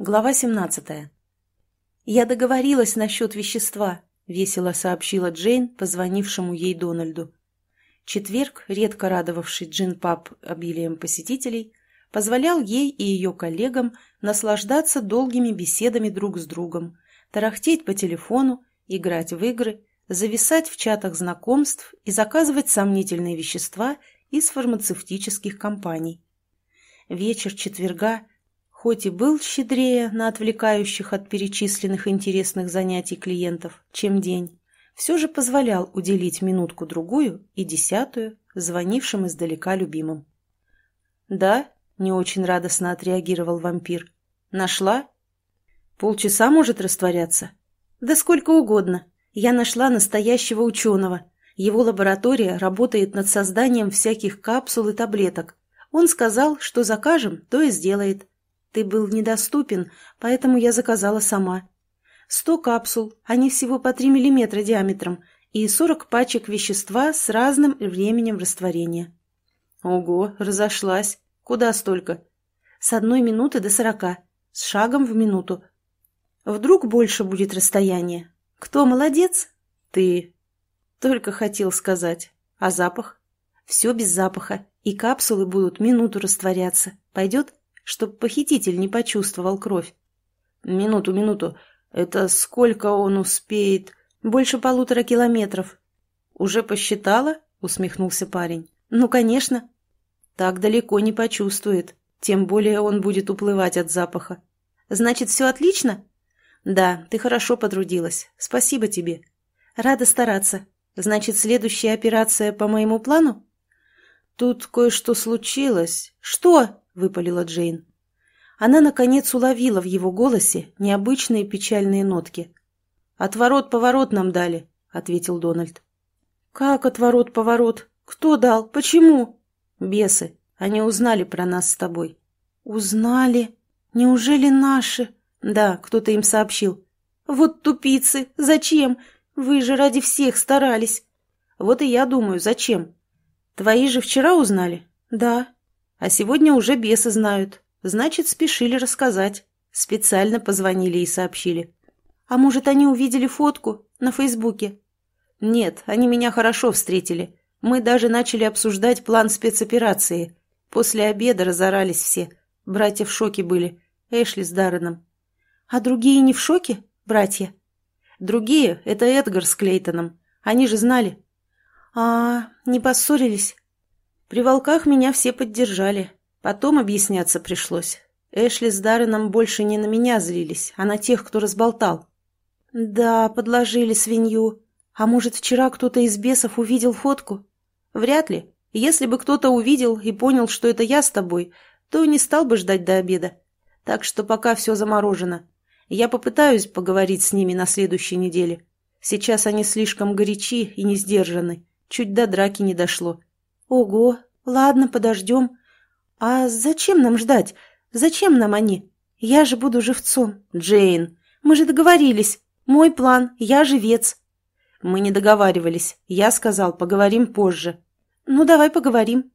Глава 17. «Я договорилась насчет вещества», — весело сообщила Джейн, позвонившему ей Дональду. Четверг, редко радовавший джин-паб обилием посетителей, позволял ей и ее коллегам наслаждаться долгими беседами друг с другом, тарахтеть по телефону, играть в игры, зависать в чатах знакомств и заказывать сомнительные вещества из фармацевтических компаний. Вечер четверга — хоть и был щедрее на отвлекающих от перечисленных интересных занятий клиентов, чем день, все же позволял уделить минутку-другую и десятую звонившим издалека любимым. «Да», — не очень радостно отреагировал вампир. «Нашла?» «Полчаса может растворяться?» «Да сколько угодно. Я нашла настоящего ученого. Его лаборатория работает над созданием всяких капсул и таблеток. Он сказал, что закажем, то и сделает. Ты был недоступен, поэтому я заказала сама. Сто капсул, они всего по три миллиметра диаметром, и сорок пачек вещества с разным временем растворения. Ого, разошлась. Куда столько? С одной минуты до сорока. С шагом в минуту. Вдруг больше будет расстояние. Кто молодец? Ты. Только хотел сказать. А запах? Все без запаха. И капсулы будут минуту растворяться. Пойдет? чтоб похититель не почувствовал кровь. Минуту, минуту. Это сколько он успеет? Больше полутора километров. Уже посчитала? Усмехнулся парень. Ну, конечно. Так далеко не почувствует. Тем более он будет уплывать от запаха. Значит, все отлично? Да, ты хорошо подрудилась. Спасибо тебе. Рада стараться. Значит, следующая операция по моему плану? Тут кое-что случилось. Что? выпалила Джейн. Она, наконец, уловила в его голосе необычные печальные нотки. «Отворот-поворот нам дали», — ответил Дональд. «Как отворот-поворот? Кто дал? Почему?» «Бесы. Они узнали про нас с тобой». «Узнали? Неужели наши?» «Да, кто-то им сообщил». «Вот тупицы! Зачем? Вы же ради всех старались!» «Вот и я думаю, зачем?» «Твои же вчера узнали?» «Да. А сегодня уже бесы знают. Значит, спешили рассказать. Специально позвонили и сообщили. А может, они увидели фотку на Фейсбуке? Нет, они меня хорошо встретили. Мы даже начали обсуждать план спецоперации. После обеда разорались все. Братья в шоке были. Эшли с Дарреном. А другие не в шоке, братья? Другие — это Эдгар с Клейтоном. Они же знали. А, не поссорились? При волках меня все поддержали. Потом объясняться пришлось. Эшли с Дарреном больше не на меня злились, а на тех, кто разболтал. «Да, подложили свинью. А может, вчера кто-то из бесов увидел фотку? Вряд ли. Если бы кто-то увидел и понял, что это я с тобой, то не стал бы ждать до обеда. Так что пока все заморожено. Я попытаюсь поговорить с ними на следующей неделе. Сейчас они слишком горячи и не сдержаны. Чуть до драки не дошло. «Ого, ладно, подождем. А зачем нам ждать? Зачем нам они? Я же буду живцом, Джейн. Мы же договорились. Мой план, я живец». «Мы не договаривались. Я сказал, поговорим позже». «Ну, давай поговорим».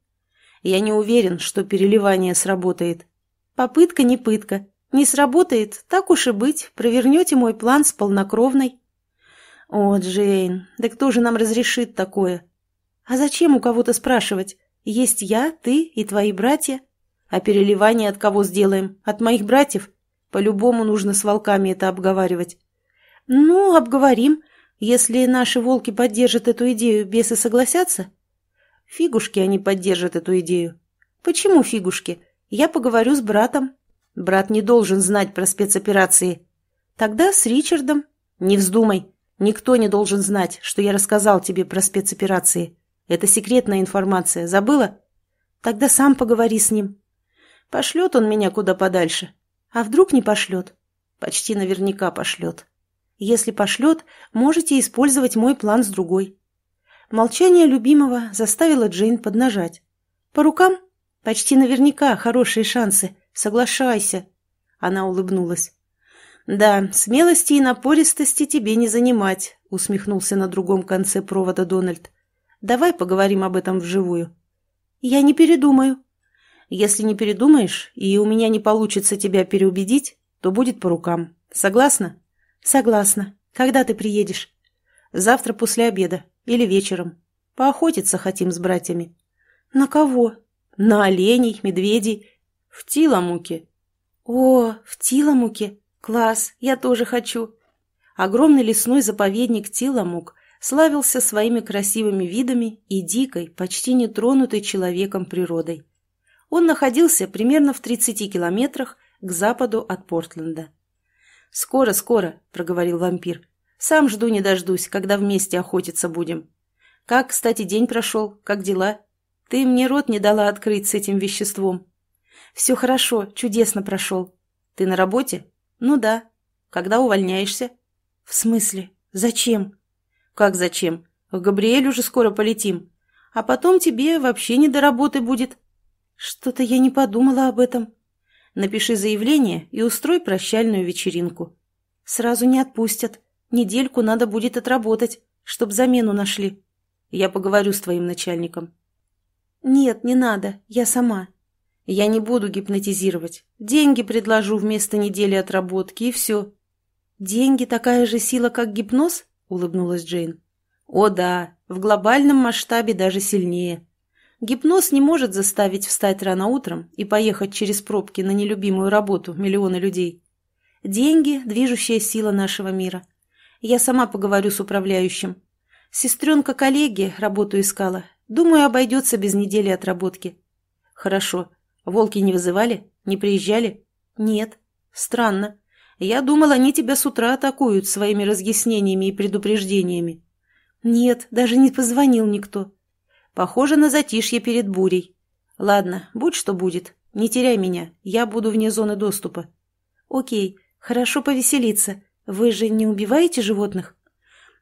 «Я не уверен, что переливание сработает». «Попытка не пытка. Не сработает, так уж и быть. Провернете мой план с полнокровной». «О, Джейн, да кто же нам разрешит такое?» А зачем у кого-то спрашивать? Есть я, ты и твои братья. А переливание от кого сделаем? От моих братьев? По-любому нужно с волками это обговаривать. Ну, обговорим. Если наши волки поддержат эту идею, бесы согласятся? Фигушки они поддержат эту идею. Почему фигушки? Я поговорю с братом. Брат не должен знать про спецоперации. Тогда с Ричардом. Не вздумай. Никто не должен знать, что я рассказал тебе про спецоперации. Это секретная информация, забыла? Тогда сам поговори с ним. Пошлет он меня куда подальше. А вдруг не пошлет? Почти наверняка пошлет. Если пошлет, можете использовать мой план с другой. Молчание любимого заставило Джейн поднажать. По рукам? Почти наверняка хорошие шансы. Соглашайся. Она улыбнулась. «Да, смелости и напористости тебе не занимать», — усмехнулся на другом конце провода Дональд. Давай поговорим об этом вживую». «Я не передумаю». «Если не передумаешь, и у меня не получится тебя переубедить, то будет по рукам. Согласна?» «Согласна. Когда ты приедешь?» «Завтра после обеда. Или вечером. Поохотиться хотим с братьями». «На кого?» «На оленей, медведей. В Тиламуке». «О, в Тиламуке! Класс! Я тоже хочу!» Огромный лесной заповедник Тиламук славился своими красивыми видами и дикой, почти нетронутой человеком природой. Он находился примерно в 30 километрах к западу от Портленда. «Скоро, скоро», — проговорил вампир. «Сам жду не дождусь, когда вместе охотиться будем. Как, кстати, день прошел, как дела? Ты мне рот не дала открыть с этим веществом». «Все хорошо, чудесно прошел». «Ты на работе?» «Ну да». «Когда увольняешься?» «В смысле? Зачем?» «Как зачем? К Габриэлю же скоро полетим. А потом тебе вообще не до работы будет». «Что-то я не подумала об этом». «Напиши заявление и устрой прощальную вечеринку». «Сразу не отпустят. Недельку надо будет отработать, чтоб замену нашли». «Я поговорю с твоим начальником». «Нет, не надо. Я сама». «Я не буду гипнотизировать. Деньги предложу вместо недели отработки, и все». «Деньги такая же сила, как гипноз?» – улыбнулась Джейн. «О да, в глобальном масштабе даже сильнее. Гипноз не может заставить встать рано утром и поехать через пробки на нелюбимую работу миллионы людей. Деньги – движущая сила нашего мира. Я сама поговорю с управляющим. Сестренка коллеги работу искала. Думаю, обойдется без недели отработки». «Хорошо. Волки не вызывали? Не приезжали?» «Нет. Странно. Я думал, они тебя с утра атакуют своими разъяснениями и предупреждениями. Нет, даже не позвонил никто. Похоже на затишье перед бурей. Ладно, будь что будет. Не теряй меня, я буду вне зоны доступа. Окей, хорошо повеселиться. Вы же не убиваете животных?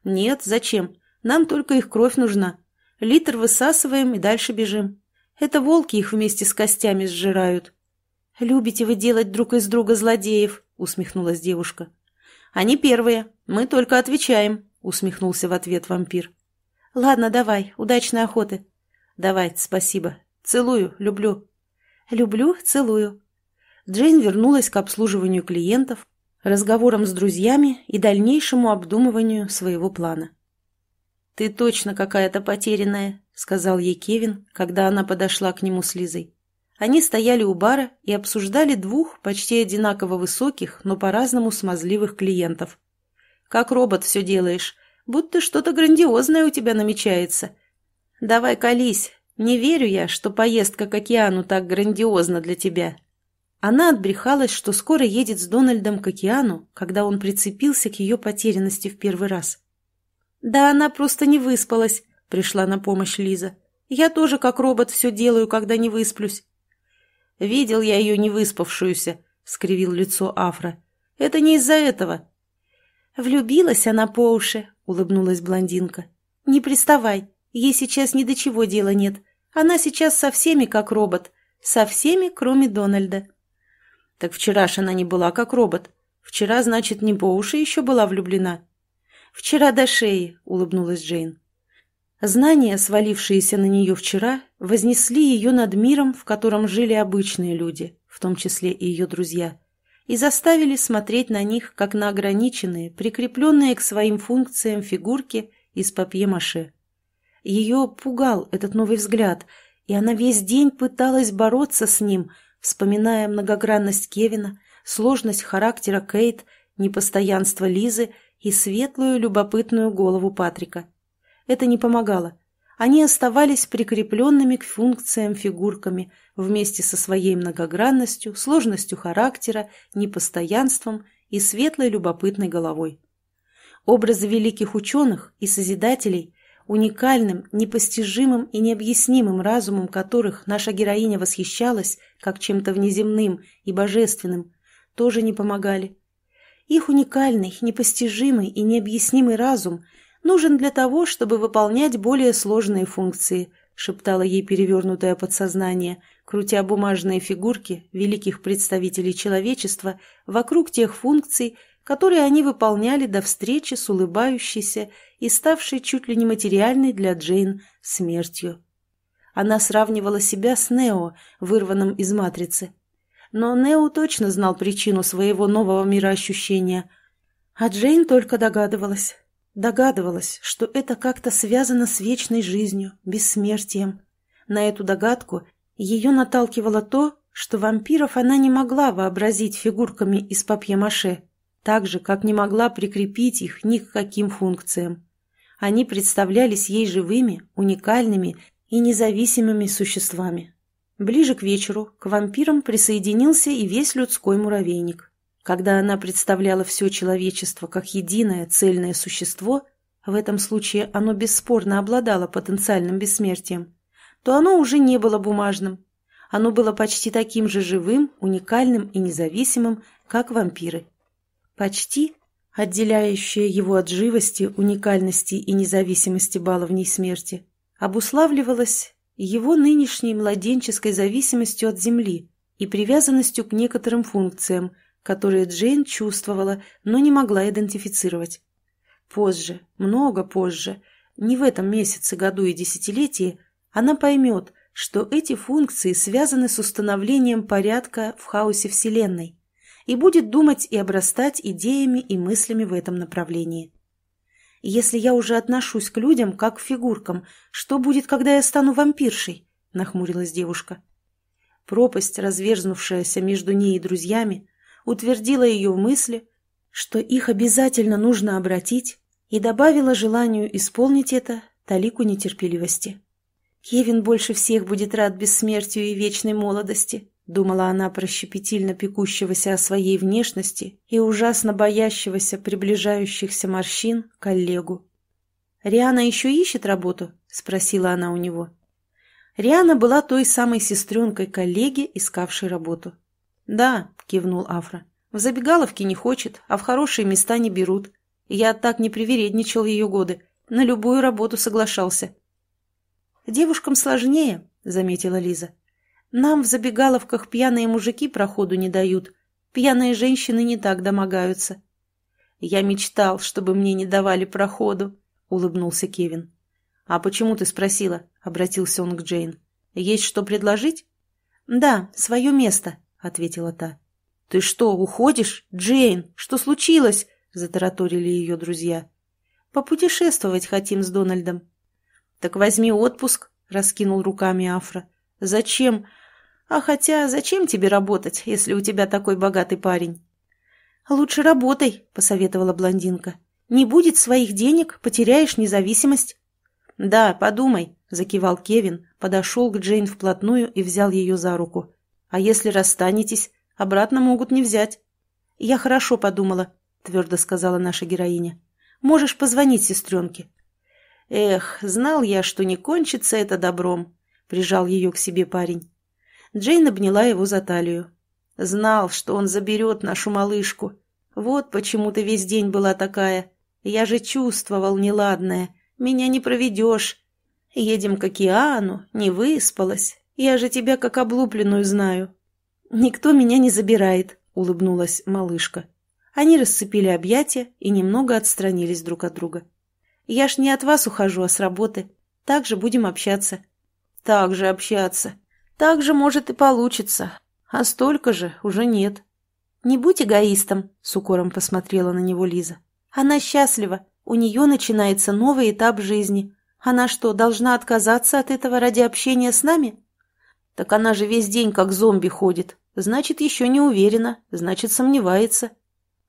Нет, зачем? Нам только их кровь нужна. Литр высасываем и дальше бежим. Это волки их вместе с костями сжирают. Любите вы делать друг из друга злодеев, – усмехнулась девушка. «Они первые, мы только отвечаем», – усмехнулся в ответ вампир. «Ладно, давай, удачной охоты». «Давай, спасибо. Целую, люблю». «Люблю, целую». Джейн вернулась к обслуживанию клиентов, разговорам с друзьями и дальнейшему обдумыванию своего плана. «Ты точно какая-то потерянная», — сказал ей Кевин, когда она подошла к нему с Лизой. Они стояли у бара и обсуждали двух почти одинаково высоких, но по-разному смазливых клиентов. «Как робот все делаешь, будто что-то грандиозное у тебя намечается. Давай колись, не верю я, что поездка к океану так грандиозна для тебя». Она отбрехалась, что скоро едет с Дональдом к океану, когда он прицепился к ее потерянности в первый раз. «Да она просто не выспалась», — пришла на помощь Лиза. «Я тоже как робот все делаю, когда не высплюсь». Видел я ее невыспавшуюся», — скривил лицо Афра. «Это не из-за этого». «Влюбилась она по уши», — улыбнулась блондинка. «Не приставай, ей сейчас ни до чего дела нет. Она сейчас со всеми как робот, со всеми, кроме Дональда». «Так вчера ж она не была как робот. Вчера, значит, не по уши еще была влюблена». «Вчера до шеи», — улыбнулась Джейн. Знания, свалившиеся на нее вчера, вознесли ее над миром, в котором жили обычные люди, в том числе и ее друзья, и заставили смотреть на них, как на ограниченные, прикрепленные к своим функциям фигурки из папье-маше. Ее пугал этот новый взгляд, и она весь день пыталась бороться с ним, вспоминая многогранность Кевина, сложность характера Кейт, непостоянство Лизы и светлую любопытную голову Патрика. Это не помогало. Они оставались прикрепленными к функциям фигурками вместе со своей многогранностью, сложностью характера, непостоянством и светлой любопытной головой. Образы великих ученых и созидателей, уникальным, непостижимым и необъяснимым разумом которых наша героиня восхищалась как чем-то внеземным и божественным, тоже не помогали. Их уникальный, непостижимый и необъяснимый разум нужен для того, чтобы выполнять более сложные функции», — шептало ей перевернутое подсознание, крутя бумажные фигурки великих представителей человечества вокруг тех функций, которые они выполняли до встречи с улыбающейся и ставшей чуть ли не материальной для Джейн смертью. Она сравнивала себя с Нео, вырванным из матрицы. Но Нео точно знал причину своего нового мироощущения, а Джейн только догадывалась. Догадывалась, что это как-то связано с вечной жизнью, бессмертием. На эту догадку ее наталкивало то, что вампиров она не могла вообразить фигурками из папье-маше, так же, как не могла прикрепить их ни к каким функциям. Они представлялись ей живыми, уникальными и независимыми существами. Ближе к вечеру к вампирам присоединился и весь людской муравейник. Когда она представляла все человечество как единое цельное существо, в этом случае оно бесспорно обладало потенциальным бессмертием, то оно уже не было бумажным. Оно было почти таким же живым, уникальным и независимым, как вампиры. Почти, отделяющее его от живости, уникальности и независимости баловней смерти, обуславливалось его нынешней младенческой зависимостью от Земли и привязанностью к некоторым функциям – которые Джейн чувствовала, но не могла идентифицировать. Позже, много позже, не в этом месяце, году и десятилетии, она поймет, что эти функции связаны с установлением порядка в хаосе Вселенной и будет думать и обрастать идеями и мыслями в этом направлении. «Если я уже отношусь к людям как к фигуркам, что будет, когда я стану вампиршей?» – нахмурилась девушка. Пропасть, разверзнувшаяся между ней и друзьями, утвердила ее в мысли, что их обязательно нужно обратить, и добавила желанию исполнить это талику нетерпеливости. «Кевин больше всех будет рад бессмертию и вечной молодости», — думала она про щепетильно пекущегося о своей внешности и ужасно боящегося приближающихся морщин коллегу. «Риана еще ищет работу?» — спросила она у него. Риана была той самой сестренкой коллеги, искавшей работу. «Да», — кивнул Афра. «В забегаловке не хочет, а в хорошие места не берут. Я так не привередничал ее годы. На любую работу соглашался». «Девушкам сложнее», — заметила Лиза. «Нам в забегаловках пьяные мужики проходу не дают. Пьяные женщины не так домогаются». «Я мечтал, чтобы мне не давали проходу», — улыбнулся Кевин. «А почему ты спросила?» — обратился он к Джейн. «Есть что предложить?» «Да, свое место», ответила та. «Ты что, уходишь? Джейн, что случилось?» – затараторили ее друзья. «Попутешествовать хотим с Дональдом». «Так возьми отпуск», – раскинул руками Афра. «Зачем? А хотя зачем тебе работать, если у тебя такой богатый парень?» «Лучше работай», – посоветовала блондинка. «Не будет своих денег, потеряешь независимость». «Да, подумай», – закивал Кевин, подошел к Джейн вплотную и взял ее за руку. А если расстанетесь, обратно могут не взять. Я хорошо подумала, твердо сказала наша героиня. Можешь позвонить сестренке. Эх, знал я, что не кончится это добром, прижал ее к себе парень. Джейн обняла его за талию. Знал, что он заберет нашу малышку. Вот почему ты весь день была такая. Я же чувствовал неладное. Меня не проведешь. Едем к океану, не выспалась. Я же тебя как облупленную знаю». «Никто меня не забирает», — улыбнулась малышка. Они расцепили объятия и немного отстранились друг от друга. «Я ж не от вас ухожу, а с работы. Так же будем общаться». «Так же общаться. Так же, может, и получится. А столько же уже нет». «Не будь эгоистом», — с укором посмотрела на него Лиза. «Она счастлива. У нее начинается новый этап жизни. Она что, должна отказаться от этого ради общения с нами?» Так она же весь день как зомби ходит. Значит, еще не уверена, значит, сомневается.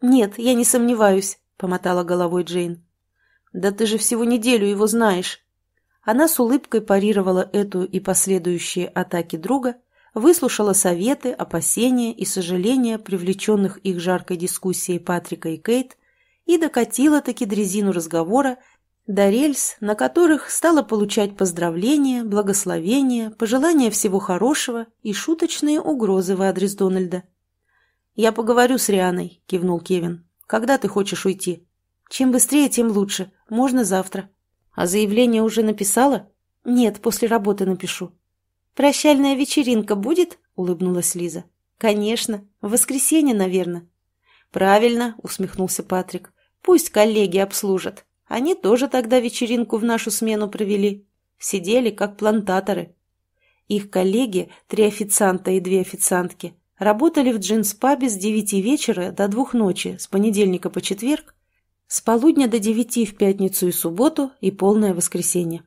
Нет, я не сомневаюсь, помотала головой Джейн. Да ты же всего неделю его знаешь. Она с улыбкой парировала эту и последующие атаки друга, выслушала советы, опасения и сожаления, привлеченных их жаркой дискуссией Патрика и Кейт, и докатила таки дрезину разговора до рельс, на которых стала получать поздравления, благословения, пожелания всего хорошего и шуточные угрозы в адрес Дональда. «Я поговорю с Рианой», — кивнул Кевин. «Когда ты хочешь уйти?» «Чем быстрее, тем лучше. Можно завтра». «А заявление уже написала?» «Нет, после работы напишу». «Прощальная вечеринка будет?» — улыбнулась Лиза. «Конечно. В воскресенье, наверное». «Правильно», — усмехнулся Патрик. «Пусть коллеги обслужат». Они тоже тогда вечеринку в нашу смену провели. Сидели, как плантаторы. Их коллеги, три официанта и две официантки, работали в джинс-пабе с девяти вечера до двух ночи, с понедельника по четверг, с полудня до девяти в пятницу и субботу и полное воскресенье.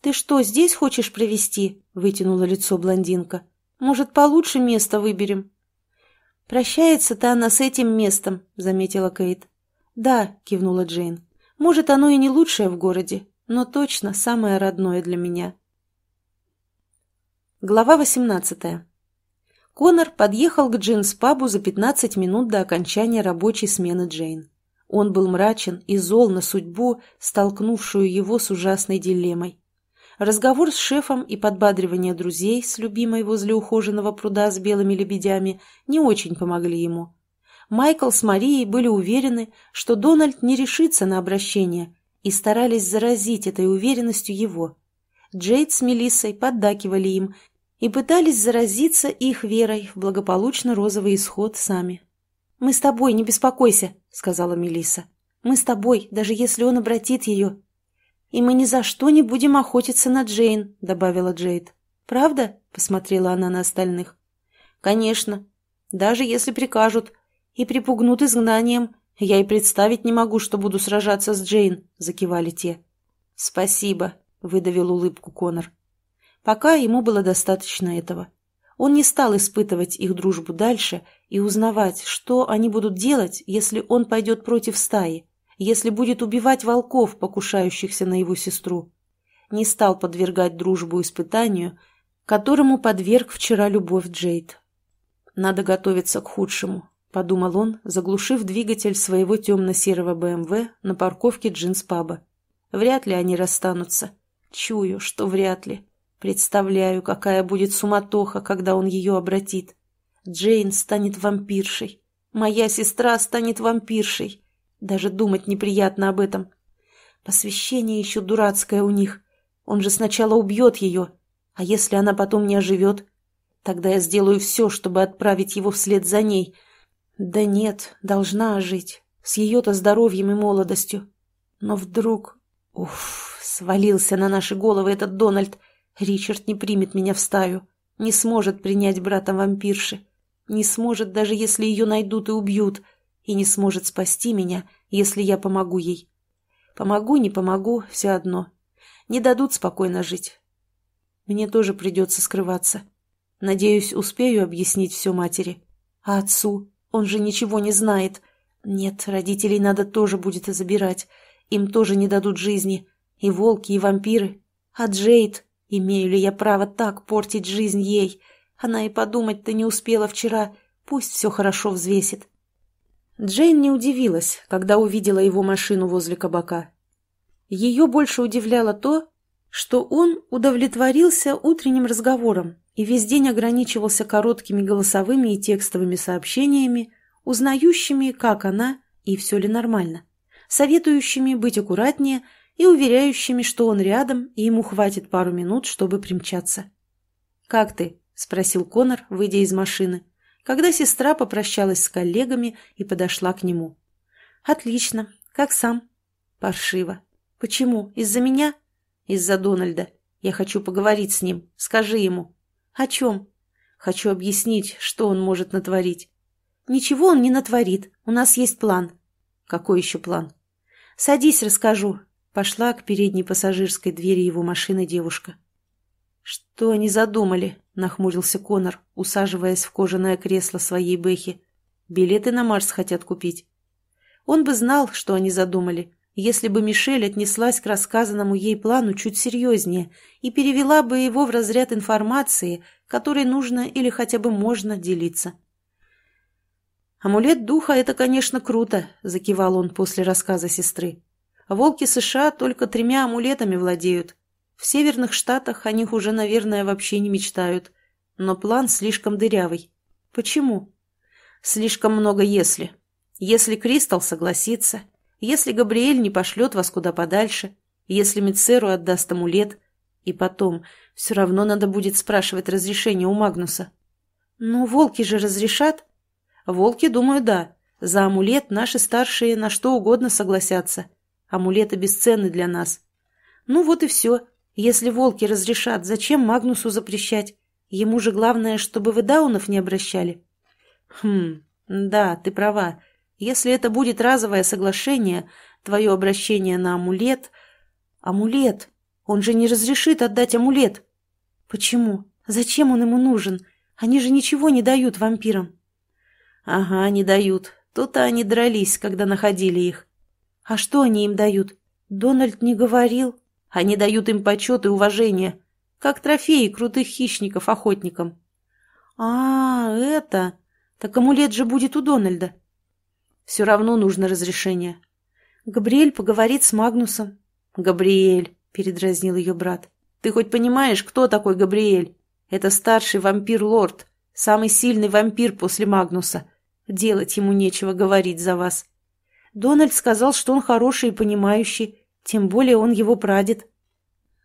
«Ты что, здесь хочешь провести?» – вытянула лицо блондинка. «Может, получше место выберем?» «Прощается-то она с этим местом», – заметила Кейт. «Да», – кивнула Джейн. Может, оно и не лучшее в городе, но точно самое родное для меня. Глава 18. Конор подъехал к джинс-пабу за 15 минут до окончания рабочей смены Джейн. Он был мрачен и зол на судьбу, столкнувшую его с ужасной дилеммой. Разговор с шефом и подбадривание друзей с любимой возле ухоженного пруда с белыми лебедями не очень помогли ему. Майкл с Марией были уверены, что Дональд не решится на обращение, и старались заразить этой уверенностью его. Джейд с Мелиссой поддакивали им и пытались заразиться их верой в благополучно розовый исход сами. «Мы с тобой, не беспокойся», — сказала Мелисса. «Мы с тобой, даже если он обратит ее». «И мы ни за что не будем охотиться на Джейн», — добавила Джейд. «Правда?» — посмотрела она на остальных. «Конечно. Даже если прикажут, и припугнут изгнанием. Я и представить не могу, что буду сражаться с Джейн», — закивали те. «Спасибо», — выдавил улыбку Конор. Пока ему было достаточно этого. Он не стал испытывать их дружбу дальше и узнавать, что они будут делать, если он пойдет против стаи, если будет убивать волков, покушающихся на его сестру. Не стал подвергать дружбу испытанию, которому подверг вчера любовь Джейд. Надо готовиться к худшему подумал он, заглушив двигатель своего темно-серого БМВ эм на парковке джинс-паба. Вряд ли они расстанутся. Чую, что вряд ли. Представляю, какая будет суматоха, когда он ее обратит. Джейн станет вампиршей. Моя сестра станет вампиршей. Даже думать неприятно об этом. Посвящение еще дурацкое у них. Он же сначала убьет ее. А если она потом не оживет? Тогда я сделаю все, чтобы отправить его вслед за ней — да нет, должна жить. С ее-то здоровьем и молодостью. Но вдруг... Уф, свалился на наши головы этот Дональд. Ричард не примет меня в стаю. Не сможет принять брата вампирши. Не сможет, даже если ее найдут и убьют. И не сможет спасти меня, если я помогу ей. Помогу, не помогу, все одно. Не дадут спокойно жить. Мне тоже придется скрываться. Надеюсь, успею объяснить все матери. А отцу? Он же ничего не знает. Нет, родителей надо тоже будет забирать. Им тоже не дадут жизни. И волки, и вампиры. А Джейд... Имею ли я право так портить жизнь ей? Она и подумать-то не успела вчера. Пусть все хорошо взвесит. Джейн не удивилась, когда увидела его машину возле кабака. Ее больше удивляло то, что он удовлетворился утренним разговором и весь день ограничивался короткими голосовыми и текстовыми сообщениями, узнающими, как она и все ли нормально, советующими быть аккуратнее и уверяющими, что он рядом и ему хватит пару минут, чтобы примчаться. «Как ты?» – спросил Конор, выйдя из машины, когда сестра попрощалась с коллегами и подошла к нему. «Отлично. Как сам?» «Паршиво. Почему? Из-за меня?» из-за Дональда. Я хочу поговорить с ним. Скажи ему. О чем? Хочу объяснить, что он может натворить. Ничего он не натворит. У нас есть план. Какой еще план? Садись, расскажу. Пошла к передней пассажирской двери его машины девушка. Что они задумали? Нахмурился Конор, усаживаясь в кожаное кресло своей Бэхи. Билеты на Марс хотят купить. Он бы знал, что они задумали, если бы Мишель отнеслась к рассказанному ей плану чуть серьезнее и перевела бы его в разряд информации, которой нужно или хотя бы можно делиться. «Амулет духа – это, конечно, круто», – закивал он после рассказа сестры. «Волки США только тремя амулетами владеют. В северных штатах о них уже, наверное, вообще не мечтают. Но план слишком дырявый. Почему?» «Слишком много «если». Если Кристал согласится, если Габриэль не пошлет вас куда подальше, если Мицеру отдаст амулет. И потом, все равно надо будет спрашивать разрешение у Магнуса. Ну, волки же разрешат? Волки, думаю, да. За амулет наши старшие на что угодно согласятся. Амулеты бесценны для нас. Ну вот и все. Если волки разрешат, зачем Магнусу запрещать? Ему же главное, чтобы вы даунов не обращали. Хм, да, ты права. Если это будет разовое соглашение, твое обращение на амулет... Амулет! Он же не разрешит отдать амулет! Почему? Зачем он ему нужен? Они же ничего не дают вампирам. Ага, не дают. То-то они дрались, когда находили их. А что они им дают? Дональд не говорил. Они дают им почет и уважение, как трофеи крутых хищников охотникам. А, это... Так амулет же будет у Дональда. Все равно нужно разрешение. Габриэль поговорит с Магнусом. Габриэль, передразнил ее брат. Ты хоть понимаешь, кто такой Габриэль? Это старший вампир-лорд, самый сильный вампир после Магнуса. Делать ему нечего говорить за вас. Дональд сказал, что он хороший и понимающий, тем более он его прадед.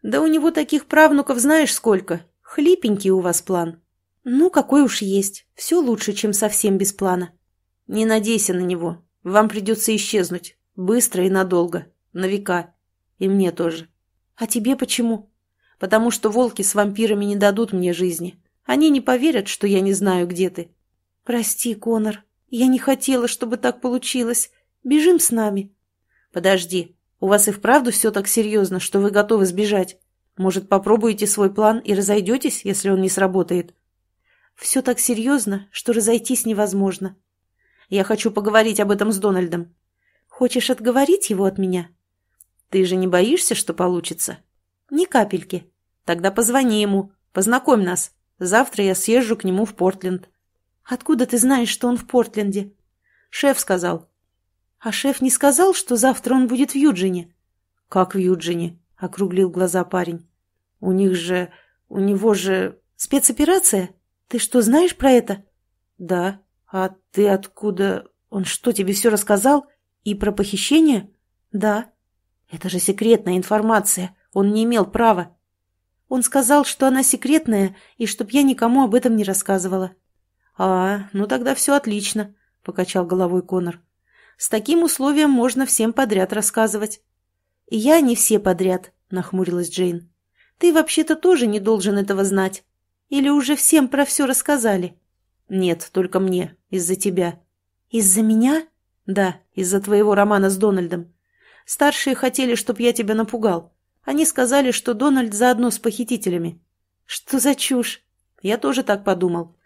Да у него таких правнуков знаешь сколько. Хлипенький у вас план. Ну, какой уж есть. Все лучше, чем совсем без плана. Не надейся на него. Вам придется исчезнуть. Быстро и надолго. На века. И мне тоже. А тебе почему? Потому что волки с вампирами не дадут мне жизни. Они не поверят, что я не знаю, где ты. Прости, Конор. Я не хотела, чтобы так получилось. Бежим с нами. Подожди. У вас и вправду все так серьезно, что вы готовы сбежать? Может, попробуете свой план и разойдетесь, если он не сработает? Все так серьезно, что разойтись невозможно. Я хочу поговорить об этом с Дональдом. Хочешь отговорить его от меня? Ты же не боишься, что получится? Ни капельки. Тогда позвони ему, познакомь нас. Завтра я съезжу к нему в Портленд. Откуда ты знаешь, что он в Портленде? Шеф сказал. А шеф не сказал, что завтра он будет в Юджине? Как в Юджине? Округлил глаза парень. У них же... У него же... Спецоперация? Ты что, знаешь про это? Да. «А ты откуда? Он что, тебе все рассказал? И про похищение?» «Да». «Это же секретная информация. Он не имел права». «Он сказал, что она секретная, и чтоб я никому об этом не рассказывала». «А, ну тогда все отлично», — покачал головой Конор. «С таким условием можно всем подряд рассказывать». «Я не все подряд», — нахмурилась Джейн. «Ты вообще-то тоже не должен этого знать. Или уже всем про все рассказали?» «Нет, только мне. Из-за тебя». «Из-за меня?» «Да, из-за твоего романа с Дональдом. Старшие хотели, чтобы я тебя напугал. Они сказали, что Дональд заодно с похитителями». «Что за чушь?» «Я тоже так подумал.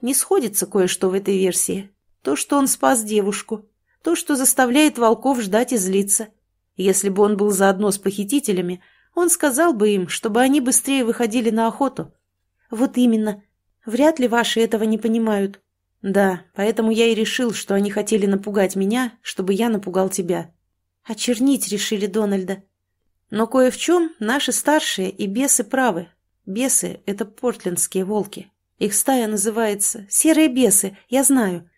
Не сходится кое-что в этой версии. То, что он спас девушку. То, что заставляет волков ждать и злиться. Если бы он был заодно с похитителями, он сказал бы им, чтобы они быстрее выходили на охоту». «Вот именно. Вряд ли ваши этого не понимают. Да, поэтому я и решил, что они хотели напугать меня, чтобы я напугал тебя. Очернить решили Дональда. Но кое в чем наши старшие и бесы правы. Бесы — это портлендские волки. Их стая называется «Серые бесы», я знаю.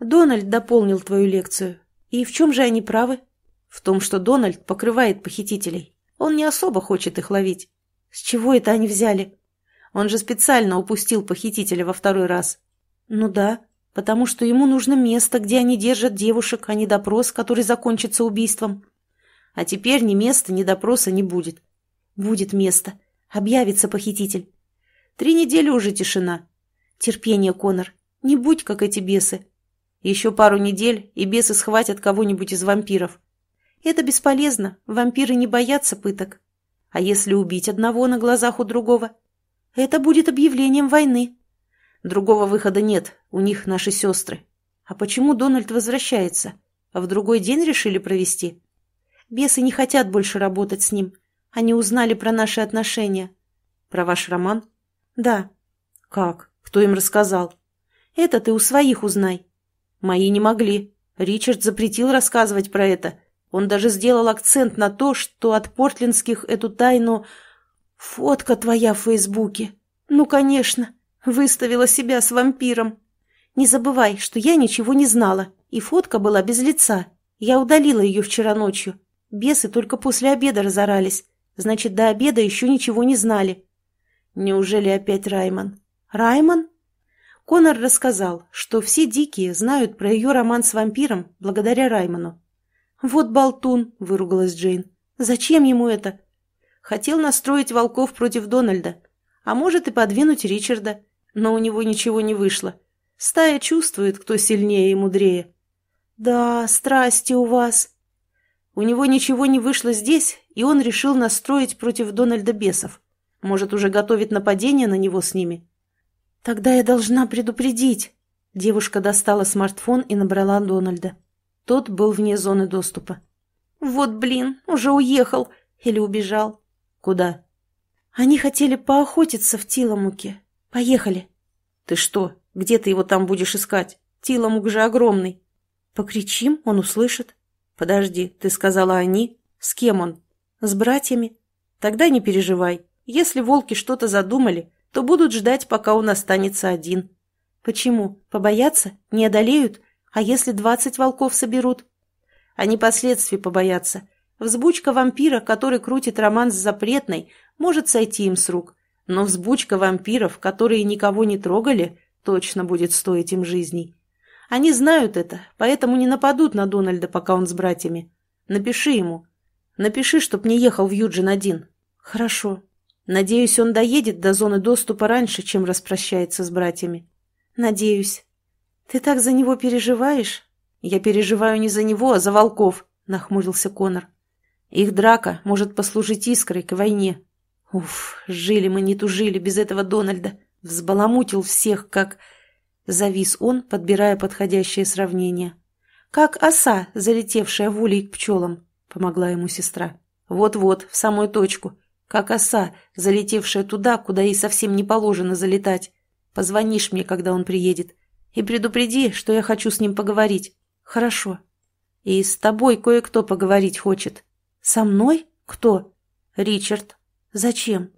Дональд дополнил твою лекцию. И в чем же они правы? В том, что Дональд покрывает похитителей. Он не особо хочет их ловить. С чего это они взяли? Он же специально упустил похитителя во второй раз. Ну да, потому что ему нужно место, где они держат девушек, а не допрос, который закончится убийством. А теперь ни места, ни допроса не будет. Будет место. Объявится похититель. Три недели уже тишина. Терпение, Конор. Не будь, как эти бесы. Еще пару недель, и бесы схватят кого-нибудь из вампиров. Это бесполезно. Вампиры не боятся пыток. А если убить одного на глазах у другого? Это будет объявлением войны. Другого выхода нет, у них наши сестры. А почему Дональд возвращается? А в другой день решили провести? Бесы не хотят больше работать с ним. Они узнали про наши отношения. Про ваш роман? Да. Как? Кто им рассказал? Это ты у своих узнай. Мои не могли. Ричард запретил рассказывать про это. Он даже сделал акцент на то, что от портлинских эту тайну «Фотка твоя в Фейсбуке. Ну, конечно, выставила себя с вампиром. Не забывай, что я ничего не знала, и фотка была без лица. Я удалила ее вчера ночью. Бесы только после обеда разорались. Значит, до обеда еще ничего не знали». «Неужели опять Райман?» «Райман?» Конор рассказал, что все дикие знают про ее роман с вампиром благодаря Райману. «Вот болтун», — выругалась Джейн. «Зачем ему это? Хотел настроить волков против Дональда, а может и подвинуть Ричарда, но у него ничего не вышло. Стая чувствует, кто сильнее и мудрее. «Да, страсти у вас!» У него ничего не вышло здесь, и он решил настроить против Дональда бесов. Может, уже готовит нападение на него с ними? «Тогда я должна предупредить!» Девушка достала смартфон и набрала Дональда. Тот был вне зоны доступа. «Вот блин, уже уехал! Или убежал!» «Куда?» «Они хотели поохотиться в Тиломуке. Поехали». «Ты что? Где ты его там будешь искать? Тиломук же огромный». «Покричим, он услышит». «Подожди, ты сказала «они». С кем он?» «С братьями». «Тогда не переживай. Если волки что-то задумали, то будут ждать, пока он останется один». «Почему? Побоятся? Не одолеют? А если двадцать волков соберут?» «Они последствий побоятся. Взбучка вампира, который крутит роман с запретной, может сойти им с рук. Но взбучка вампиров, которые никого не трогали, точно будет стоить им жизней. Они знают это, поэтому не нападут на Дональда, пока он с братьями. Напиши ему. Напиши, чтоб не ехал в Юджин один. Хорошо. Надеюсь, он доедет до зоны доступа раньше, чем распрощается с братьями. Надеюсь. Ты так за него переживаешь? Я переживаю не за него, а за волков, нахмурился Конор. Их драка может послужить искрой к войне. Уф, жили мы, не тужили без этого Дональда. Взбаламутил всех, как... Завис он, подбирая подходящее сравнение. Как оса, залетевшая в улей к пчелам, помогла ему сестра. Вот-вот, в самую точку. Как оса, залетевшая туда, куда ей совсем не положено залетать. Позвонишь мне, когда он приедет. И предупреди, что я хочу с ним поговорить. Хорошо. И с тобой кое-кто поговорить хочет. «Со мной? Кто?» «Ричард». «Зачем?»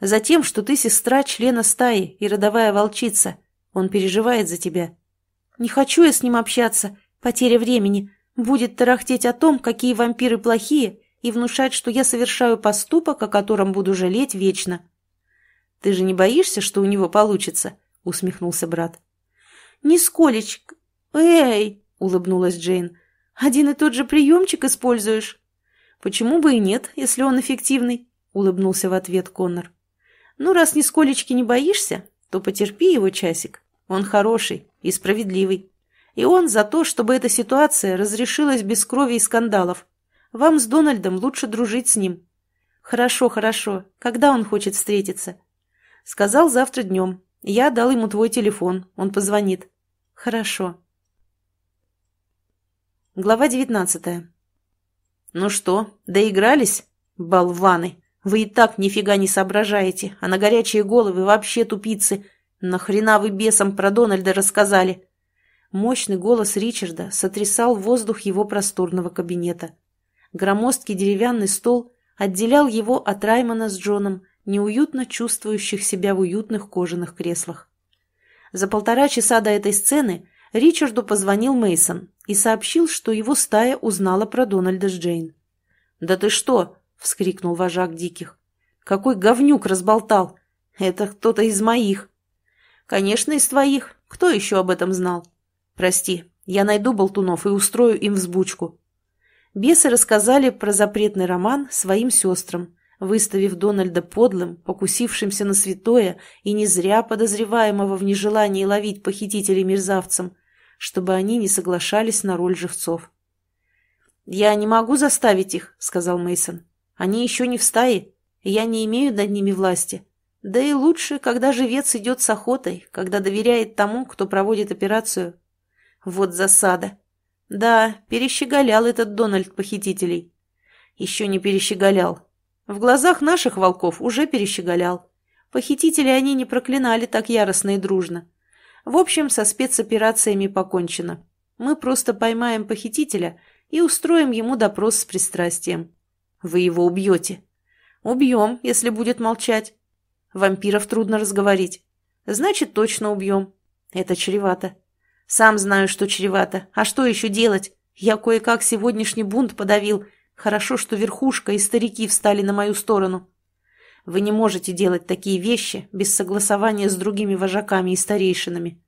«Затем, что ты сестра члена стаи и родовая волчица. Он переживает за тебя». «Не хочу я с ним общаться. Потеря времени. Будет тарахтеть о том, какие вампиры плохие, и внушать, что я совершаю поступок, о котором буду жалеть вечно». «Ты же не боишься, что у него получится?» — усмехнулся брат. «Нисколечко. Эй!» — улыбнулась Джейн. «Один и тот же приемчик используешь?» «Почему бы и нет, если он эффективный?» – улыбнулся в ответ Коннор. «Ну, раз нисколечки не боишься, то потерпи его часик. Он хороший и справедливый. И он за то, чтобы эта ситуация разрешилась без крови и скандалов. Вам с Дональдом лучше дружить с ним». «Хорошо, хорошо. Когда он хочет встретиться?» «Сказал завтра днем. Я дал ему твой телефон. Он позвонит». «Хорошо». Глава девятнадцатая. «Ну что, доигрались? Болваны! Вы и так нифига не соображаете, а на горячие головы вообще тупицы. Нахрена вы бесом про Дональда рассказали?» Мощный голос Ричарда сотрясал воздух его просторного кабинета. Громоздкий деревянный стол отделял его от Раймона с Джоном, неуютно чувствующих себя в уютных кожаных креслах. За полтора часа до этой сцены Ричарду позвонил Мейсон, и сообщил, что его стая узнала про Дональда с Джейн. «Да ты что!» — вскрикнул вожак диких. «Какой говнюк разболтал! Это кто-то из моих!» «Конечно, из твоих. Кто еще об этом знал?» «Прости, я найду болтунов и устрою им взбучку». Бесы рассказали про запретный роман своим сестрам, выставив Дональда подлым, покусившимся на святое и не зря подозреваемого в нежелании ловить похитителей мерзавцем – чтобы они не соглашались на роль живцов. «Я не могу заставить их», — сказал мейсон. «Они еще не в стае, и я не имею над ними власти. Да и лучше, когда живец идет с охотой, когда доверяет тому, кто проводит операцию. Вот засада. Да, перещеголял этот Дональд похитителей. Еще не перещеголял. В глазах наших волков уже перещеголял. Похитители они не проклинали так яростно и дружно. В общем, со спецоперациями покончено. Мы просто поймаем похитителя и устроим ему допрос с пристрастием. Вы его убьете. Убьем, если будет молчать. Вампиров трудно разговорить. Значит, точно убьем. Это чревато. Сам знаю, что чревато. А что еще делать? Я кое-как сегодняшний бунт подавил. Хорошо, что верхушка и старики встали на мою сторону. Вы не можете делать такие вещи без согласования с другими вожаками и старейшинами.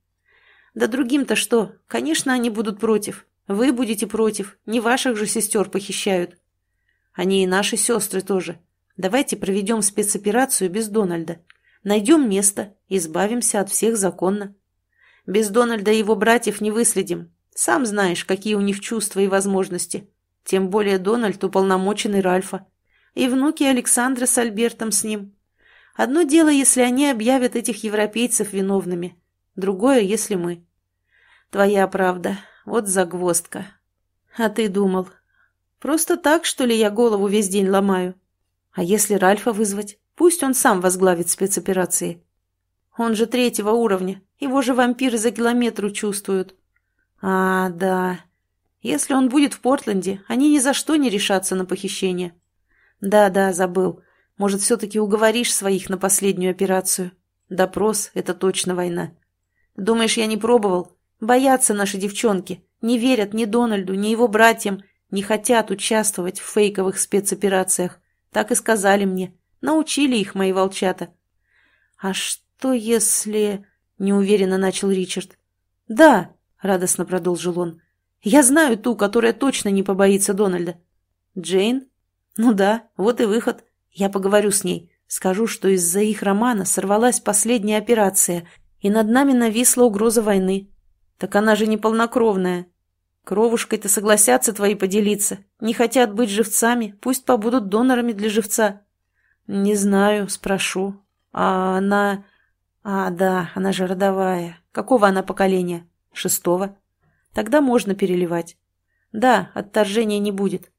Да другим-то что? Конечно, они будут против. Вы будете против. Не ваших же сестер похищают. Они и наши сестры тоже. Давайте проведем спецоперацию без Дональда. Найдем место, избавимся от всех законно. Без Дональда его братьев не выследим. Сам знаешь, какие у них чувства и возможности. Тем более Дональд уполномоченный Ральфа и внуки Александра с Альбертом с ним. Одно дело, если они объявят этих европейцев виновными, другое, если мы. Твоя правда, вот загвоздка. А ты думал, просто так, что ли, я голову весь день ломаю? А если Ральфа вызвать? Пусть он сам возглавит спецоперации. Он же третьего уровня, его же вампиры за километру чувствуют. А, да. Если он будет в Портленде, они ни за что не решатся на похищение. Да-да, забыл. Может, все-таки уговоришь своих на последнюю операцию? Допрос — это точно война. Думаешь, я не пробовал? Боятся наши девчонки. Не верят ни Дональду, ни его братьям. Не хотят участвовать в фейковых спецоперациях. Так и сказали мне. Научили их мои волчата. А что если... Неуверенно начал Ричард. Да, радостно продолжил он. Я знаю ту, которая точно не побоится Дональда. Джейн? Ну да, вот и выход. Я поговорю с ней. Скажу, что из-за их романа сорвалась последняя операция, и над нами нависла угроза войны. Так она же не полнокровная. Кровушкой-то согласятся твои поделиться. Не хотят быть живцами, пусть побудут донорами для живца. Не знаю, спрошу. А она... А, да, она же родовая. Какого она поколения? Шестого. Тогда можно переливать. Да, отторжения не будет.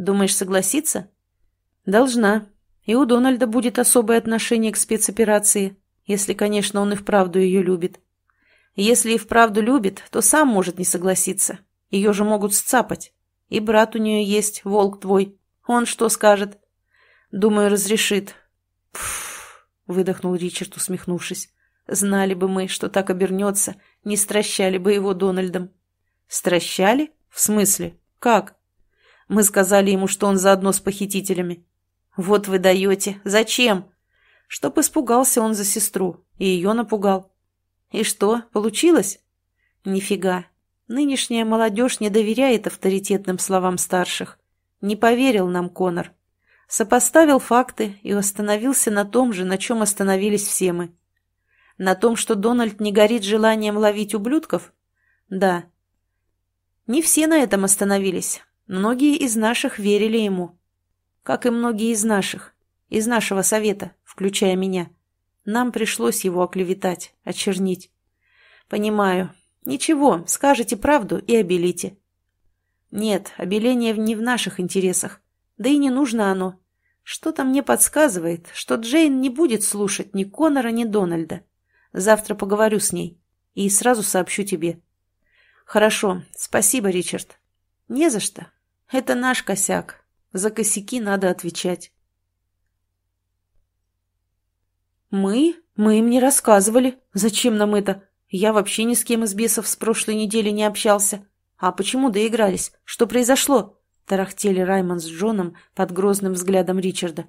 Думаешь, согласится?» «Должна. И у Дональда будет особое отношение к спецоперации, если, конечно, он и вправду ее любит. Если и вправду любит, то сам может не согласиться. Ее же могут сцапать. И брат у нее есть, волк твой. Он что скажет?» «Думаю, разрешит». «Пф», — выдохнул Ричард, усмехнувшись. «Знали бы мы, что так обернется, не стращали бы его Дональдом». «Стращали? В смысле? Как?» Мы сказали ему, что он заодно с похитителями. Вот вы даете. Зачем? Чтоб испугался он за сестру. И ее напугал. И что, получилось? Нифига. Нынешняя молодежь не доверяет авторитетным словам старших. Не поверил нам Конор. Сопоставил факты и остановился на том же, на чем остановились все мы. На том, что Дональд не горит желанием ловить ублюдков? Да. Не все на этом остановились. Многие из наших верили ему. Как и многие из наших. Из нашего совета, включая меня. Нам пришлось его оклеветать, очернить. Понимаю. Ничего, скажете правду и обелите. Нет, обеление не в наших интересах. Да и не нужно оно. Что-то мне подсказывает, что Джейн не будет слушать ни Конора, ни Дональда. Завтра поговорю с ней и сразу сообщу тебе. Хорошо, спасибо, Ричард. Не за что. Это наш косяк. За косяки надо отвечать. Мы? Мы им не рассказывали. Зачем нам это? Я вообще ни с кем из бесов с прошлой недели не общался. А почему доигрались? Что произошло? Тарахтели Раймонд с Джоном под грозным взглядом Ричарда.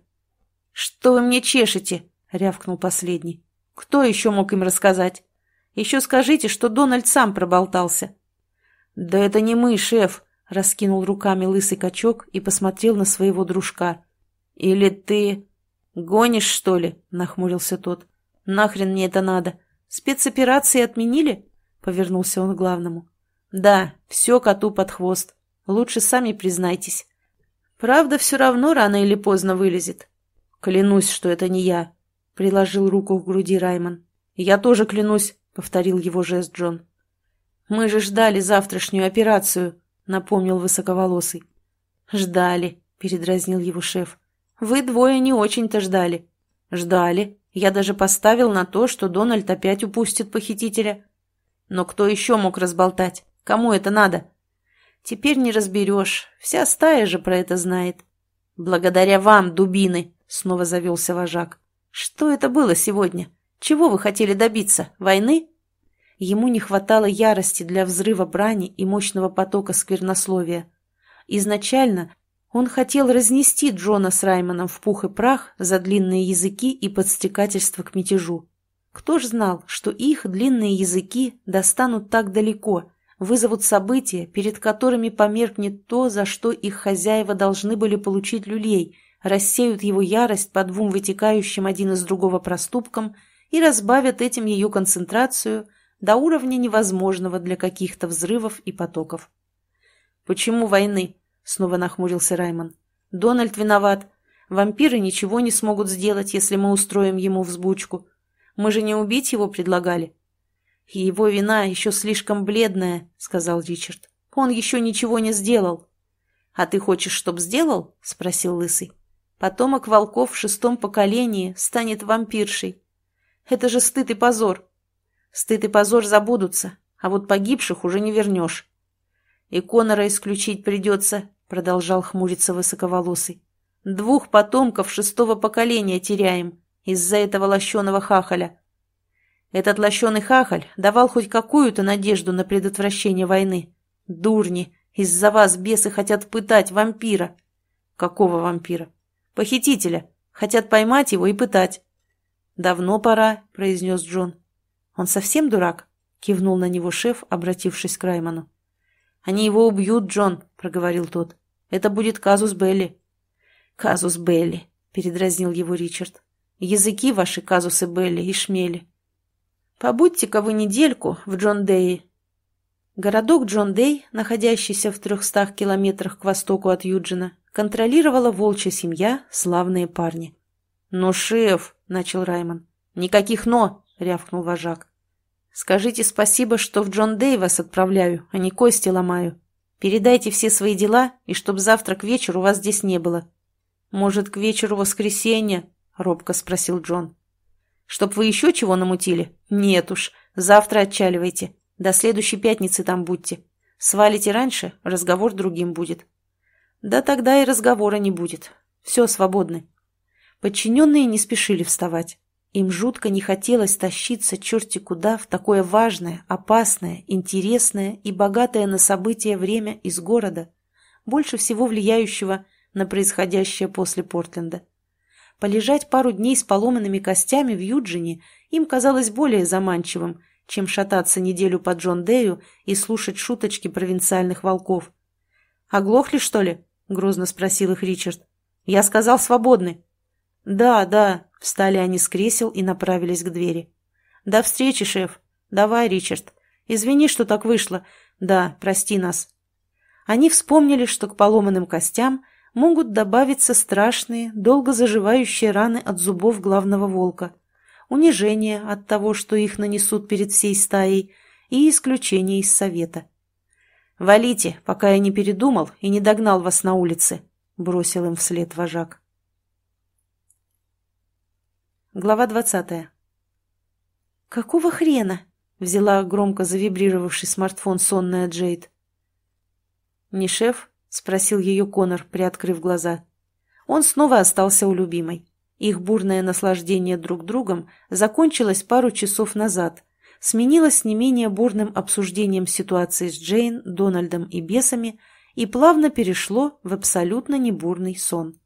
«Что вы мне чешете?» — рявкнул последний. «Кто еще мог им рассказать? Еще скажите, что Дональд сам проболтался». «Да это не мы, шеф. Раскинул руками лысый качок и посмотрел на своего дружка. «Или ты...» «Гонишь, что ли?» — нахмурился тот. «Нахрен мне это надо? Спецоперации отменили?» — повернулся он к главному. «Да, все коту под хвост. Лучше сами признайтесь. Правда, все равно рано или поздно вылезет». «Клянусь, что это не я», — приложил руку к груди Райман. «Я тоже клянусь», — повторил его жест Джон. «Мы же ждали завтрашнюю операцию», напомнил высоковолосый. «Ждали», — передразнил его шеф. «Вы двое не очень-то ждали». «Ждали. Я даже поставил на то, что Дональд опять упустит похитителя». «Но кто еще мог разболтать? Кому это надо?» «Теперь не разберешь. Вся стая же про это знает». «Благодаря вам, дубины!» — снова завелся вожак. «Что это было сегодня? Чего вы хотели добиться? Войны?» Ему не хватало ярости для взрыва брани и мощного потока сквернословия. Изначально он хотел разнести Джона с Раймоном в пух и прах за длинные языки и подстрекательство к мятежу. Кто ж знал, что их длинные языки достанут так далеко, вызовут события, перед которыми померкнет то, за что их хозяева должны были получить люлей, рассеют его ярость по двум вытекающим один из другого проступкам и разбавят этим ее концентрацию – до уровня невозможного для каких-то взрывов и потоков. «Почему войны?» — снова нахмурился Раймон. «Дональд виноват. Вампиры ничего не смогут сделать, если мы устроим ему взбучку. Мы же не убить его предлагали». «Его вина еще слишком бледная», — сказал Ричард. «Он еще ничего не сделал». «А ты хочешь, чтоб сделал?» — спросил Лысый. «Потомок волков в шестом поколении станет вампиршей. Это же стыд и позор. Стыд и позор забудутся, а вот погибших уже не вернешь. И Конора исключить придется, продолжал хмуриться высоковолосый. Двух потомков шестого поколения теряем из-за этого лощеного хахаля. Этот лощеный хахаль давал хоть какую-то надежду на предотвращение войны. Дурни, из-за вас бесы хотят пытать вампира. Какого вампира? Похитителя. Хотят поймать его и пытать. Давно пора, произнес Джон. «Он совсем дурак?» — кивнул на него шеф, обратившись к Райману. «Они его убьют, Джон», — проговорил тот. «Это будет казус Белли». «Казус Белли», — передразнил его Ричард. «Языки ваши казусы Белли и шмели». «Побудьте-ка вы недельку в Джон Дее». Городок Джон Дей, находящийся в трехстах километрах к востоку от Юджина, контролировала волчья семья «Славные парни». «Но, шеф», — начал Райман, — «никаких «но» рявкнул вожак. «Скажите спасибо, что в Джон Дэй вас отправляю, а не кости ломаю. Передайте все свои дела, и чтоб завтра к вечеру вас здесь не было». «Может, к вечеру воскресенья?» — робко спросил Джон. «Чтоб вы еще чего намутили? Нет уж, завтра отчаливайте. До следующей пятницы там будьте. Свалите раньше, разговор другим будет». «Да тогда и разговора не будет. Все, свободны». Подчиненные не спешили вставать. Им жутко не хотелось тащиться черти куда в такое важное, опасное, интересное и богатое на события время из города, больше всего влияющего на происходящее после Портленда. Полежать пару дней с поломанными костями в Юджине им казалось более заманчивым, чем шататься неделю по Джон Дэю и слушать шуточки провинциальных волков. «Оглохли, что ли?» — грозно спросил их Ричард. «Я сказал, свободны». «Да, да», Встали они с кресел и направились к двери. «До встречи, шеф. Давай, Ричард. Извини, что так вышло. Да, прости нас». Они вспомнили, что к поломанным костям могут добавиться страшные, долго заживающие раны от зубов главного волка, унижение от того, что их нанесут перед всей стаей, и исключение из совета. «Валите, пока я не передумал и не догнал вас на улице», — бросил им вслед вожак. Глава двадцатая. «Какого хрена?» — взяла громко завибрировавший смартфон сонная Джейд. «Не шеф?» — спросил ее Конор, приоткрыв глаза. Он снова остался у любимой. Их бурное наслаждение друг другом закончилось пару часов назад, сменилось не менее бурным обсуждением ситуации с Джейн, Дональдом и бесами и плавно перешло в абсолютно небурный сон.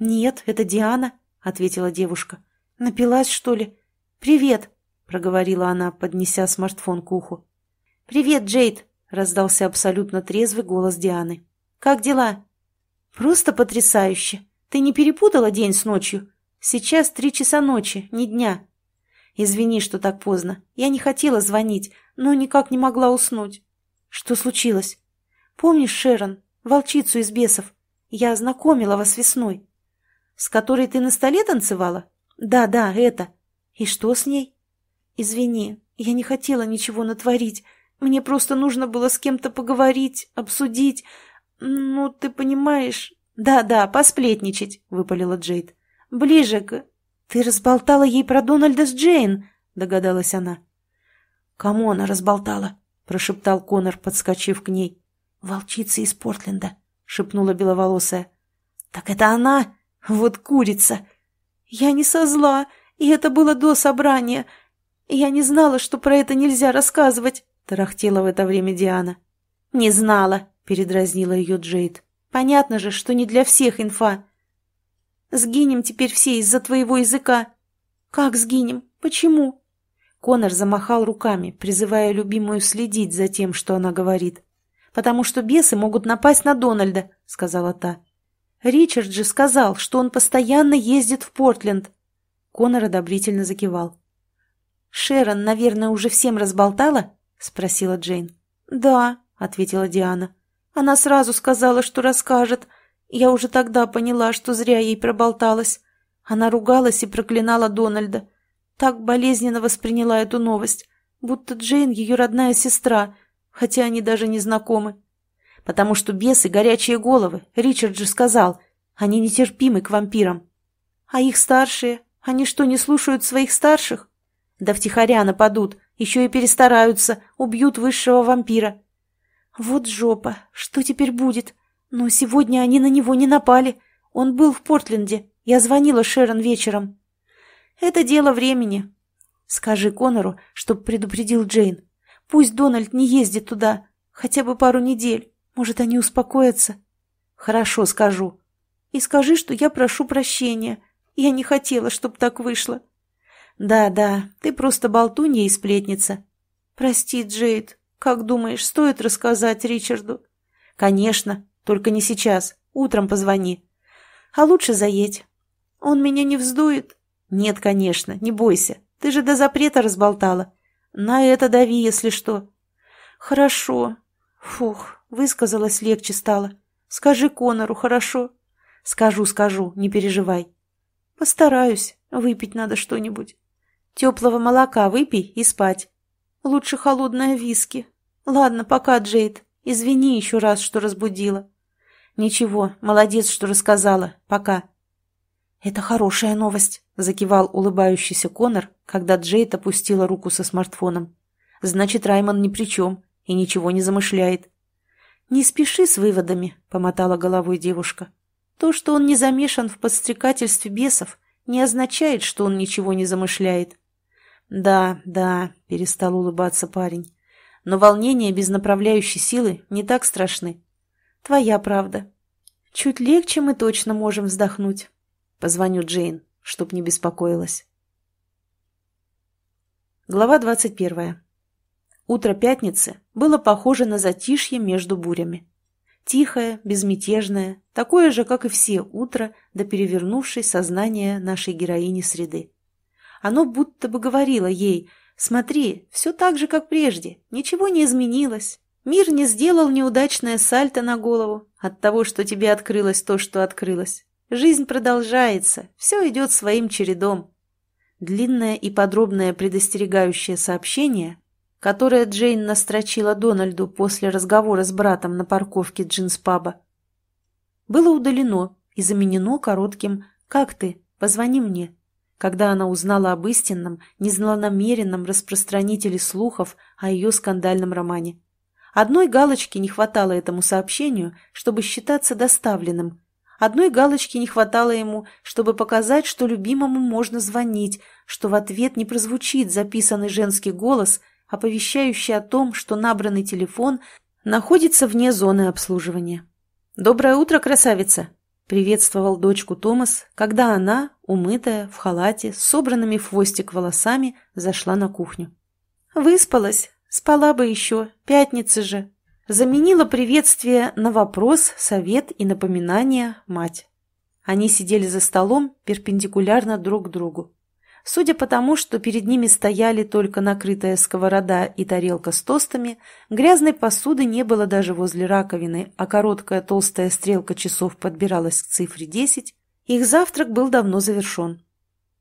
«Нет, это Диана», — ответила девушка. «Напилась, что ли? Привет!» — проговорила она, поднеся смартфон к уху. «Привет, Джейд!» — раздался абсолютно трезвый голос Дианы. «Как дела?» «Просто потрясающе! Ты не перепутала день с ночью? Сейчас три часа ночи, не дня!» «Извини, что так поздно. Я не хотела звонить, но никак не могла уснуть». «Что случилось?» «Помнишь Шерон, волчицу из бесов? Я ознакомила вас весной». «С которой ты на столе танцевала?» «Да, да, это. И что с ней?» «Извини, я не хотела ничего натворить. Мне просто нужно было с кем-то поговорить, обсудить. Ну, ты понимаешь...» «Да, да, посплетничать», — выпалила Джейд. «Ближе к...» «Ты разболтала ей про Дональда с Джейн», — догадалась она. «Кому она разболтала?» — прошептал Конор, подскочив к ней. «Волчица из Портленда», — шепнула беловолосая. «Так это она? Вот курица!» «Я не со зла, и это было до собрания. Я не знала, что про это нельзя рассказывать», – тарахтела в это время Диана. «Не знала», – передразнила ее Джейд. «Понятно же, что не для всех инфа. Сгинем теперь все из-за твоего языка». «Как сгинем? Почему?» Конор замахал руками, призывая любимую следить за тем, что она говорит. «Потому что бесы могут напасть на Дональда», — сказала та. Ричард же сказал, что он постоянно ездит в Портленд. Конор одобрительно закивал. «Шерон, наверное, уже всем разболтала?» — спросила Джейн. «Да», — ответила Диана. «Она сразу сказала, что расскажет. Я уже тогда поняла, что зря ей проболталась. Она ругалась и проклинала Дональда. Так болезненно восприняла эту новость, будто Джейн ее родная сестра, хотя они даже не знакомы потому что бесы горячие головы, Ричард же сказал, они нетерпимы к вампирам. А их старшие? Они что, не слушают своих старших? Да втихаря нападут, еще и перестараются, убьют высшего вампира. Вот жопа, что теперь будет? Но ну, сегодня они на него не напали. Он был в Портленде, я звонила Шерон вечером. Это дело времени. Скажи Конору, чтоб предупредил Джейн. Пусть Дональд не ездит туда, хотя бы пару недель. Может, они успокоятся? Хорошо, скажу. И скажи, что я прошу прощения. Я не хотела, чтобы так вышло. Да-да, ты просто болтунья и сплетница. Прости, Джейд. Как думаешь, стоит рассказать Ричарду? Конечно, только не сейчас. Утром позвони. А лучше заедь. Он меня не вздует? Нет, конечно, не бойся. Ты же до запрета разболтала. На это дави, если что. Хорошо. Фух, Высказалась, легче стало. Скажи Конору, хорошо? Скажу, скажу, не переживай. Постараюсь. Выпить надо что-нибудь. Теплого молока выпей и спать. Лучше холодное виски. Ладно, пока, Джейд. Извини еще раз, что разбудила. Ничего, молодец, что рассказала. Пока. «Это хорошая новость», — закивал улыбающийся Конор, когда Джейд опустила руку со смартфоном. «Значит, Раймон ни при чем и ничего не замышляет. «Не спеши с выводами», — помотала головой девушка. «То, что он не замешан в подстрекательстве бесов, не означает, что он ничего не замышляет». «Да, да», — перестал улыбаться парень. «Но волнения без направляющей силы не так страшны». «Твоя правда. Чуть легче мы точно можем вздохнуть». Позвоню Джейн, чтоб не беспокоилась. Глава двадцать первая. Утро пятницы было похоже на затишье между бурями. Тихое, безмятежное, такое же, как и все утро до перевернувшей сознание нашей героини среды. Оно будто бы говорило ей «Смотри, все так же, как прежде, ничего не изменилось, мир не сделал неудачное сальто на голову от того, что тебе открылось то, что открылось. Жизнь продолжается, все идет своим чередом». Длинное и подробное предостерегающее сообщение которое Джейн настрочила Дональду после разговора с братом на парковке джинс-паба, было удалено и заменено коротким «Как ты? Позвони мне» когда она узнала об истинном, незлонамеренном распространителе слухов о ее скандальном романе. Одной галочки не хватало этому сообщению, чтобы считаться доставленным. Одной галочки не хватало ему, чтобы показать, что любимому можно звонить, что в ответ не прозвучит записанный женский голос, оповещающий о том, что набранный телефон находится вне зоны обслуживания. «Доброе утро, красавица!» – приветствовал дочку Томас, когда она, умытая, в халате, с собранными в хвостик волосами, зашла на кухню. «Выспалась. Спала бы еще. Пятница же!» Заменила приветствие на вопрос, совет и напоминание мать. Они сидели за столом перпендикулярно друг к другу. Судя по тому, что перед ними стояли только накрытая сковорода и тарелка с тостами, грязной посуды не было даже возле раковины, а короткая толстая стрелка часов подбиралась к цифре десять, их завтрак был давно завершен.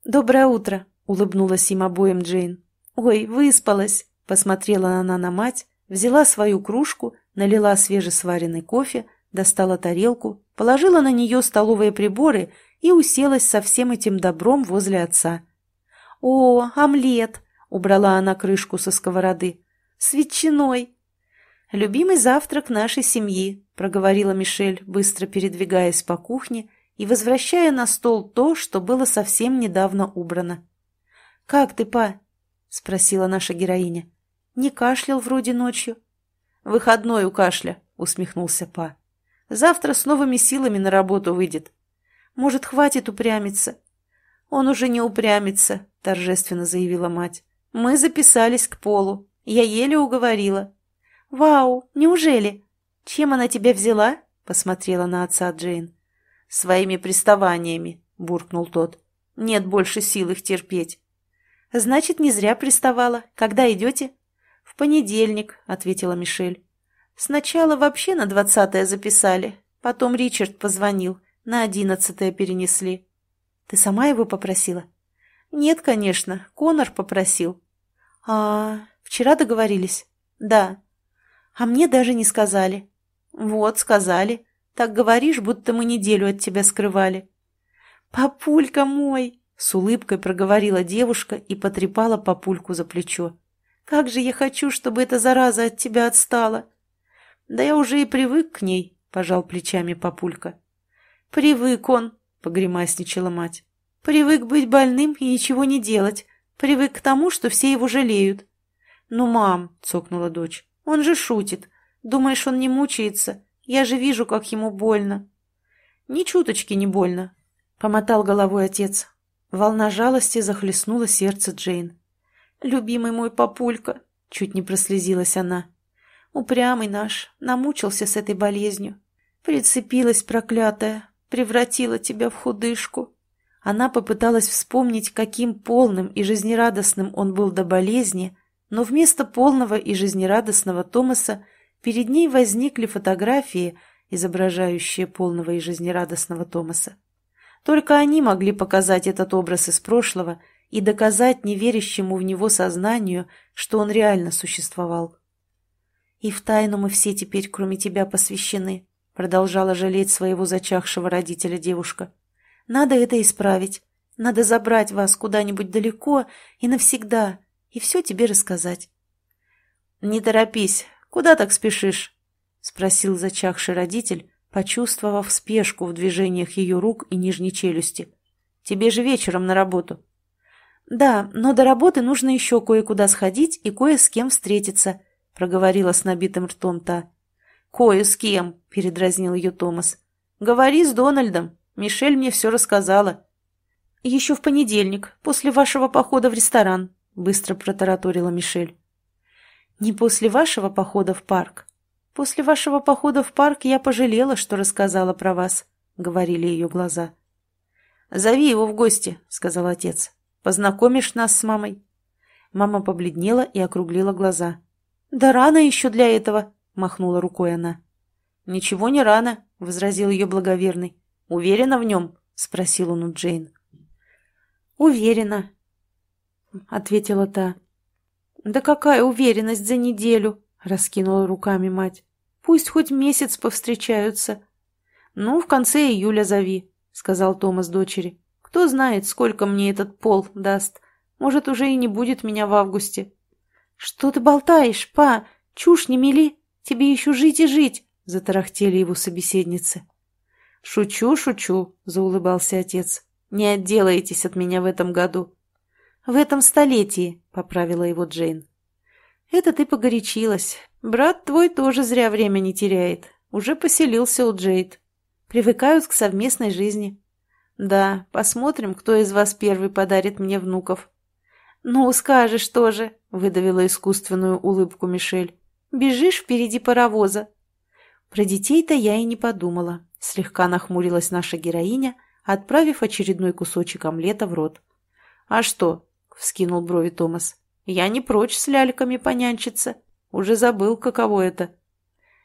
«Доброе утро!» — улыбнулась им обоим Джейн. «Ой, выспалась!» — посмотрела она на мать, взяла свою кружку, налила свежесваренный кофе, достала тарелку, положила на нее столовые приборы и уселась со всем этим добром возле отца — «О, омлет!» — убрала она крышку со сковороды. «С ветчиной!» «Любимый завтрак нашей семьи», — проговорила Мишель, быстро передвигаясь по кухне и возвращая на стол то, что было совсем недавно убрано. «Как ты, па?» — спросила наша героиня. «Не кашлял вроде ночью». «Выходной у кашля», — усмехнулся па. «Завтра с новыми силами на работу выйдет». «Может, хватит упрямиться?» «Он уже не упрямится», торжественно заявила мать. «Мы записались к Полу. Я еле уговорила». «Вау, неужели? Чем она тебя взяла?» – посмотрела на отца Джейн. «Своими приставаниями», – буркнул тот. «Нет больше сил их терпеть». «Значит, не зря приставала. Когда идете?» «В понедельник», – ответила Мишель. «Сначала вообще на двадцатое записали. Потом Ричард позвонил. На одиннадцатое перенесли». «Ты сама его попросила?» «Нет, конечно, Конор попросил». «А, вчера договорились?» «Да». «А мне даже не сказали». «Вот, сказали. Так говоришь, будто мы неделю от тебя скрывали». «Папулька мой!» — с улыбкой проговорила девушка и потрепала папульку за плечо. «Как же я хочу, чтобы эта зараза от тебя отстала!» «Да я уже и привык к ней», — пожал плечами папулька. «Привык он», — погремасничала мать. Привык быть больным и ничего не делать. Привык к тому, что все его жалеют. «Ну, мам», — цокнула дочь, — «он же шутит. Думаешь, он не мучается? Я же вижу, как ему больно». «Ни чуточки не больно», — помотал головой отец. Волна жалости захлестнула сердце Джейн. «Любимый мой папулька», — чуть не прослезилась она. «Упрямый наш, намучился с этой болезнью. Прицепилась проклятая, превратила тебя в худышку». Она попыталась вспомнить, каким полным и жизнерадостным он был до болезни, но вместо полного и жизнерадостного Томаса перед ней возникли фотографии, изображающие полного и жизнерадостного Томаса. Только они могли показать этот образ из прошлого и доказать неверящему в него сознанию, что он реально существовал. «И в тайну мы все теперь, кроме тебя, посвящены», — продолжала жалеть своего зачахшего родителя девушка. Надо это исправить. Надо забрать вас куда-нибудь далеко и навсегда, и все тебе рассказать. — Не торопись. Куда так спешишь? — спросил зачахший родитель, почувствовав спешку в движениях ее рук и нижней челюсти. — Тебе же вечером на работу. — Да, но до работы нужно еще кое-куда сходить и кое с кем встретиться, — проговорила с набитым ртом та. — Кое с кем, — передразнил ее Томас. — Говори с Дональдом. Мишель мне все рассказала. «Еще в понедельник, после вашего похода в ресторан», — быстро протараторила Мишель. «Не после вашего похода в парк. После вашего похода в парк я пожалела, что рассказала про вас», — говорили ее глаза. «Зови его в гости», — сказал отец. «Познакомишь нас с мамой». Мама побледнела и округлила глаза. «Да рано еще для этого», — махнула рукой она. «Ничего не рано», — возразил ее благоверный. Уверена в нем?» — спросил он у Джейн. «Уверена», — ответила та. «Да какая уверенность за неделю?» — раскинула руками мать. «Пусть хоть месяц повстречаются». «Ну, в конце июля зови», — сказал Томас дочери. «Кто знает, сколько мне этот пол даст. Может, уже и не будет меня в августе». «Что ты болтаешь, па? Чушь не мели. Тебе еще жить и жить», — затарахтели его собеседницы. «Шучу, шучу», — заулыбался отец. «Не отделаетесь от меня в этом году». «В этом столетии», — поправила его Джейн. «Это ты погорячилась. Брат твой тоже зря время не теряет. Уже поселился у Джейд. Привыкают к совместной жизни». «Да, посмотрим, кто из вас первый подарит мне внуков». «Ну, скажешь тоже», — выдавила искусственную улыбку Мишель. «Бежишь впереди паровоза». Про детей-то я и не подумала. Слегка нахмурилась наша героиня, отправив очередной кусочек омлета в рот. «А что?» — вскинул брови Томас. «Я не прочь с ляльками понянчиться. Уже забыл, каково это».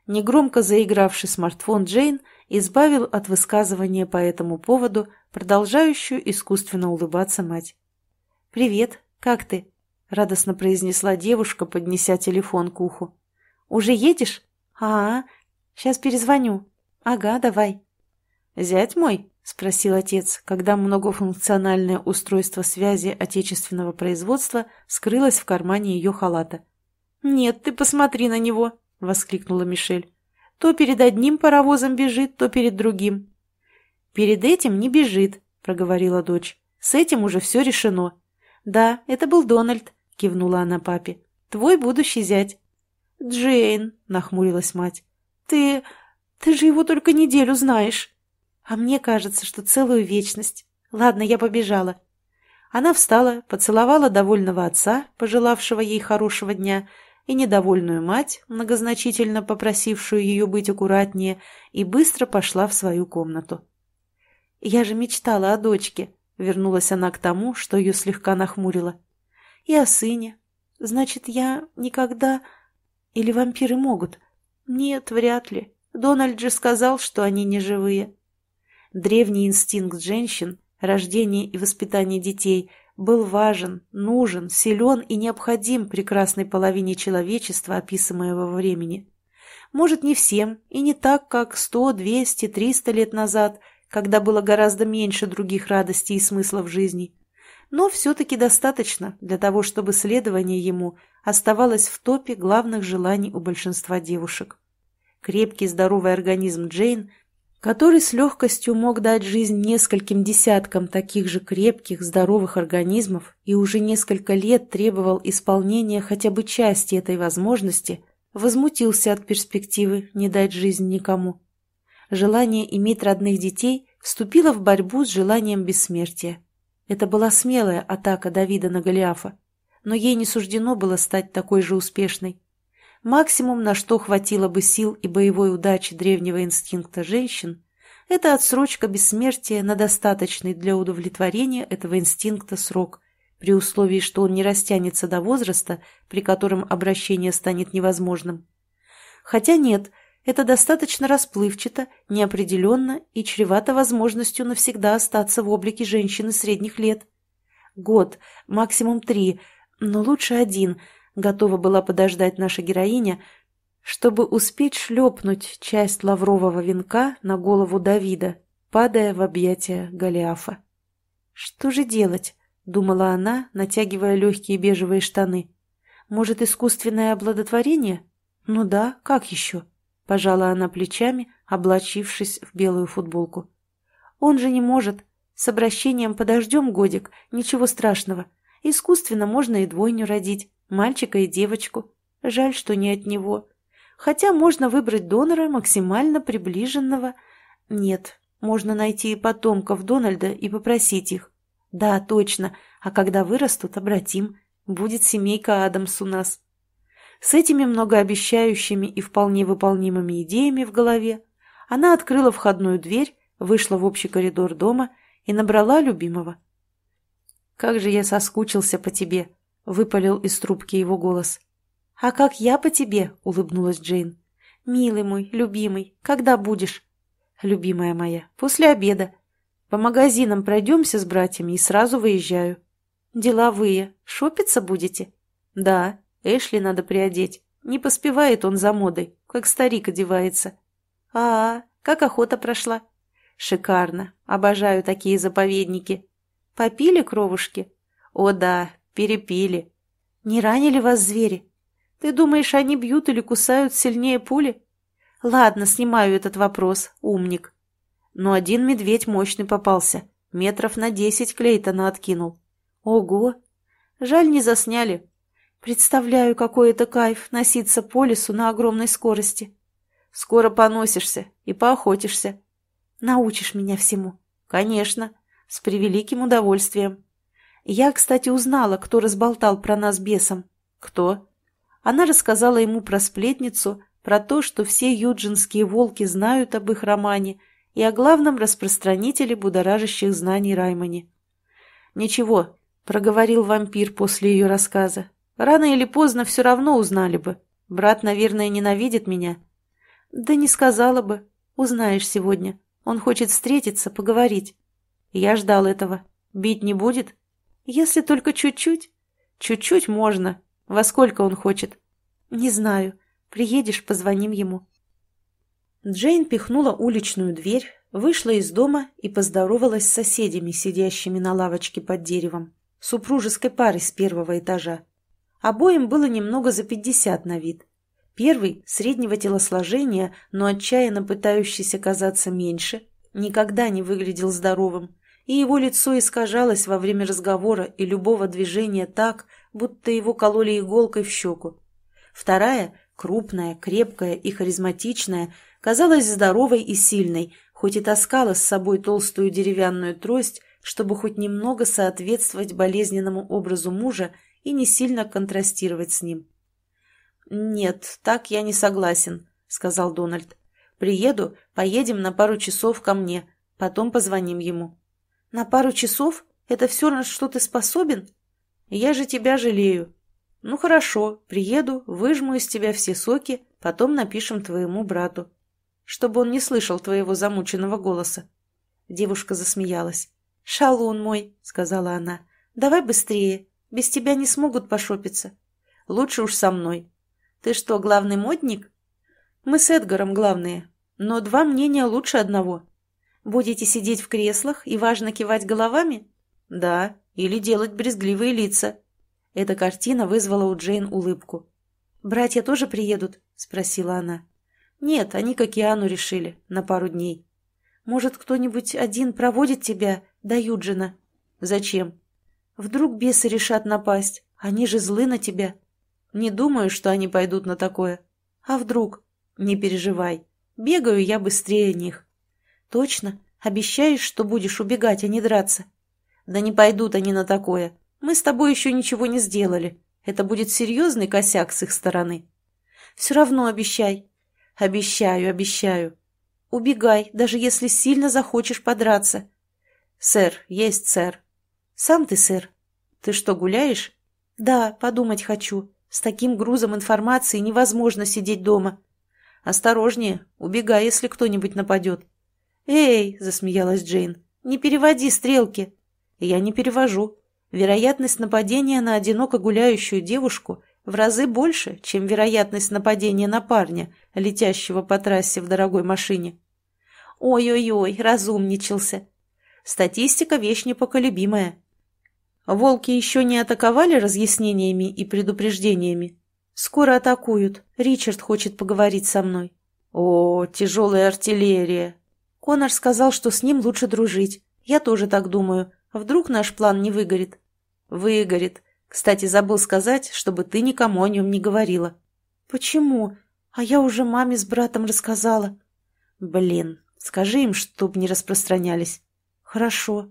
Негромко заигравший смартфон Джейн избавил от высказывания по этому поводу продолжающую искусственно улыбаться мать. «Привет, как ты?» — радостно произнесла девушка, поднеся телефон к уху. «Уже едешь? А, -а, сейчас перезвоню». «Ага, давай». «Зять мой?» – спросил отец, когда многофункциональное устройство связи отечественного производства скрылось в кармане ее халата. «Нет, ты посмотри на него!» – воскликнула Мишель. «То перед одним паровозом бежит, то перед другим». «Перед этим не бежит», – проговорила дочь. «С этим уже все решено». «Да, это был Дональд», – кивнула она папе. «Твой будущий зять». «Джейн», – нахмурилась мать. «Ты... Ты же его только неделю знаешь. А мне кажется, что целую вечность. Ладно, я побежала. Она встала, поцеловала довольного отца, пожелавшего ей хорошего дня, и недовольную мать, многозначительно попросившую ее быть аккуратнее, и быстро пошла в свою комнату. «Я же мечтала о дочке», — вернулась она к тому, что ее слегка нахмурило. «И о сыне. Значит, я никогда... Или вампиры могут? Нет, вряд ли. Дональд же сказал, что они не живые. Древний инстинкт женщин, рождение и воспитание детей, был важен, нужен, силен и необходим прекрасной половине человечества, описываемого времени. Может, не всем, и не так, как сто, двести, триста лет назад, когда было гораздо меньше других радостей и смыслов жизни. Но все-таки достаточно для того, чтобы следование ему оставалось в топе главных желаний у большинства девушек крепкий здоровый организм Джейн, который с легкостью мог дать жизнь нескольким десяткам таких же крепких, здоровых организмов и уже несколько лет требовал исполнения хотя бы части этой возможности, возмутился от перспективы не дать жизнь никому. Желание иметь родных детей вступило в борьбу с желанием бессмертия. Это была смелая атака Давида на Голиафа, но ей не суждено было стать такой же успешной. Максимум, на что хватило бы сил и боевой удачи древнего инстинкта женщин, это отсрочка бессмертия на достаточный для удовлетворения этого инстинкта срок, при условии, что он не растянется до возраста, при котором обращение станет невозможным. Хотя нет, это достаточно расплывчато, неопределенно и чревато возможностью навсегда остаться в облике женщины средних лет. Год, максимум три, но лучше один – готова была подождать наша героиня, чтобы успеть шлепнуть часть лаврового венка на голову Давида, падая в объятия Голиафа. «Что же делать?» — думала она, натягивая легкие бежевые штаны. «Может, искусственное обладотворение? Ну да, как еще?» — пожала она плечами, облачившись в белую футболку. «Он же не может. С обращением подождем годик, ничего страшного. Искусственно можно и двойню родить мальчика и девочку. Жаль, что не от него. Хотя можно выбрать донора максимально приближенного. Нет, можно найти потомков Дональда и попросить их. Да, точно, а когда вырастут, обратим. Будет семейка Адамс у нас. С этими многообещающими и вполне выполнимыми идеями в голове она открыла входную дверь, вышла в общий коридор дома и набрала любимого. «Как же я соскучился по тебе!» выпалил из трубки его голос. «А как я по тебе?» — улыбнулась Джейн. «Милый мой, любимый, когда будешь?» «Любимая моя, после обеда. По магазинам пройдемся с братьями и сразу выезжаю». «Деловые. Шопиться будете?» «Да. Эшли надо приодеть. Не поспевает он за модой, как старик одевается». «А, -а как охота прошла?» «Шикарно. Обожаю такие заповедники». «Попили кровушки?» «О да, Перепили. Не ранили вас звери? Ты думаешь, они бьют или кусают сильнее пули? Ладно, снимаю этот вопрос, умник. Но один медведь мощный попался. Метров на десять Клейтона откинул. Ого! Жаль, не засняли. Представляю, какой это кайф носиться по лесу на огромной скорости. Скоро поносишься и поохотишься. Научишь меня всему. Конечно, с превеликим удовольствием. Я, кстати, узнала, кто разболтал про нас бесом. Кто? Она рассказала ему про сплетницу, про то, что все юджинские волки знают об их романе и о главном распространителе будоражащих знаний Раймоне. «Ничего», — проговорил вампир после ее рассказа. «Рано или поздно все равно узнали бы. Брат, наверное, ненавидит меня». «Да не сказала бы. Узнаешь сегодня. Он хочет встретиться, поговорить». Я ждал этого. «Бить не будет?» Если только чуть-чуть. Чуть-чуть можно. Во сколько он хочет? Не знаю. Приедешь, позвоним ему. Джейн пихнула уличную дверь, вышла из дома и поздоровалась с соседями, сидящими на лавочке под деревом, супружеской парой с первого этажа. Обоим было немного за пятьдесят на вид. Первый, среднего телосложения, но отчаянно пытающийся казаться меньше, никогда не выглядел здоровым, и его лицо искажалось во время разговора и любого движения так, будто его кололи иголкой в щеку. Вторая, крупная, крепкая и харизматичная, казалась здоровой и сильной, хоть и таскала с собой толстую деревянную трость, чтобы хоть немного соответствовать болезненному образу мужа и не сильно контрастировать с ним. «Нет, так я не согласен», — сказал Дональд. «Приеду, поедем на пару часов ко мне, потом позвоним ему». На пару часов? Это все, на что ты способен? Я же тебя жалею. Ну хорошо, приеду, выжму из тебя все соки, потом напишем твоему брату. Чтобы он не слышал твоего замученного голоса. Девушка засмеялась. «Шалун мой», — сказала она, — «давай быстрее. Без тебя не смогут пошопиться. Лучше уж со мной. Ты что, главный модник?» «Мы с Эдгаром главные, но два мнения лучше одного. Будете сидеть в креслах и важно кивать головами? Да, или делать брезгливые лица. Эта картина вызвала у Джейн улыбку. «Братья тоже приедут?» – спросила она. «Нет, они к океану решили, на пару дней». «Может, кто-нибудь один проводит тебя до Юджина?» «Зачем?» «Вдруг бесы решат напасть. Они же злы на тебя». «Не думаю, что они пойдут на такое». «А вдруг?» «Не переживай. Бегаю я быстрее них». «Точно? Обещаешь, что будешь убегать, а не драться?» «Да не пойдут они на такое. Мы с тобой еще ничего не сделали. Это будет серьезный косяк с их стороны». «Все равно обещай». «Обещаю, обещаю». «Убегай, даже если сильно захочешь подраться». «Сэр, есть сэр». «Сам ты, сэр». «Ты что, гуляешь?» «Да, подумать хочу. С таким грузом информации невозможно сидеть дома». «Осторожнее, убегай, если кто-нибудь нападет». «Эй!» – засмеялась Джейн. «Не переводи стрелки!» «Я не перевожу. Вероятность нападения на одиноко гуляющую девушку в разы больше, чем вероятность нападения на парня, летящего по трассе в дорогой машине». «Ой-ой-ой, разумничался!» «Статистика – вещь непоколебимая». «Волки еще не атаковали разъяснениями и предупреждениями?» «Скоро атакуют. Ричард хочет поговорить со мной». «О, тяжелая артиллерия!» Конор сказал, что с ним лучше дружить. Я тоже так думаю. Вдруг наш план не выгорит? Выгорит. Кстати, забыл сказать, чтобы ты никому о нем не говорила. Почему? А я уже маме с братом рассказала. Блин, скажи им, чтоб не распространялись. Хорошо.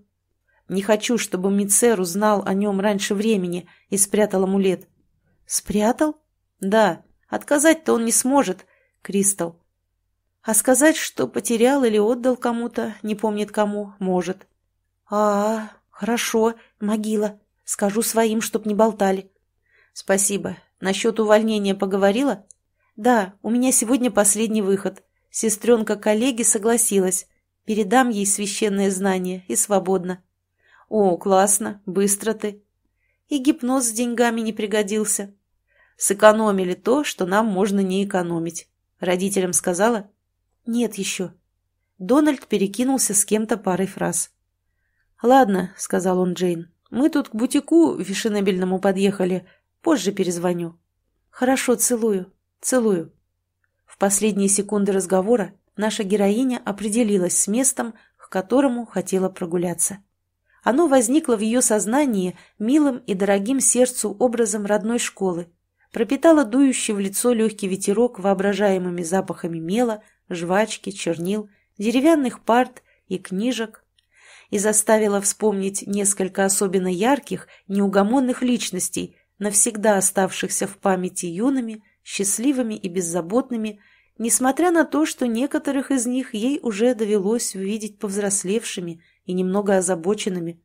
Не хочу, чтобы Мицер узнал о нем раньше времени и спрятал амулет. Спрятал? Да. Отказать-то он не сможет. Кристал, а сказать, что потерял или отдал кому-то, не помнит кому, может. А, -а, -а хорошо, могила. Скажу своим, чтоб не болтали. Спасибо. Насчет увольнения поговорила? Да, у меня сегодня последний выход. Сестренка коллеги согласилась. Передам ей священное знание и свободно. О, классно, быстро ты. И гипноз с деньгами не пригодился. Сэкономили то, что нам можно не экономить. Родителям сказала? «Нет еще». Дональд перекинулся с кем-то парой фраз. «Ладно», — сказал он Джейн, — «мы тут к бутику вишенебельному подъехали. Позже перезвоню». «Хорошо, целую. Целую». В последние секунды разговора наша героиня определилась с местом, к которому хотела прогуляться. Оно возникло в ее сознании милым и дорогим сердцу образом родной школы, пропитало дующий в лицо легкий ветерок воображаемыми запахами мела, жвачки, чернил, деревянных парт и книжек, и заставила вспомнить несколько особенно ярких, неугомонных личностей, навсегда оставшихся в памяти юными, счастливыми и беззаботными, несмотря на то, что некоторых из них ей уже довелось увидеть повзрослевшими и немного озабоченными.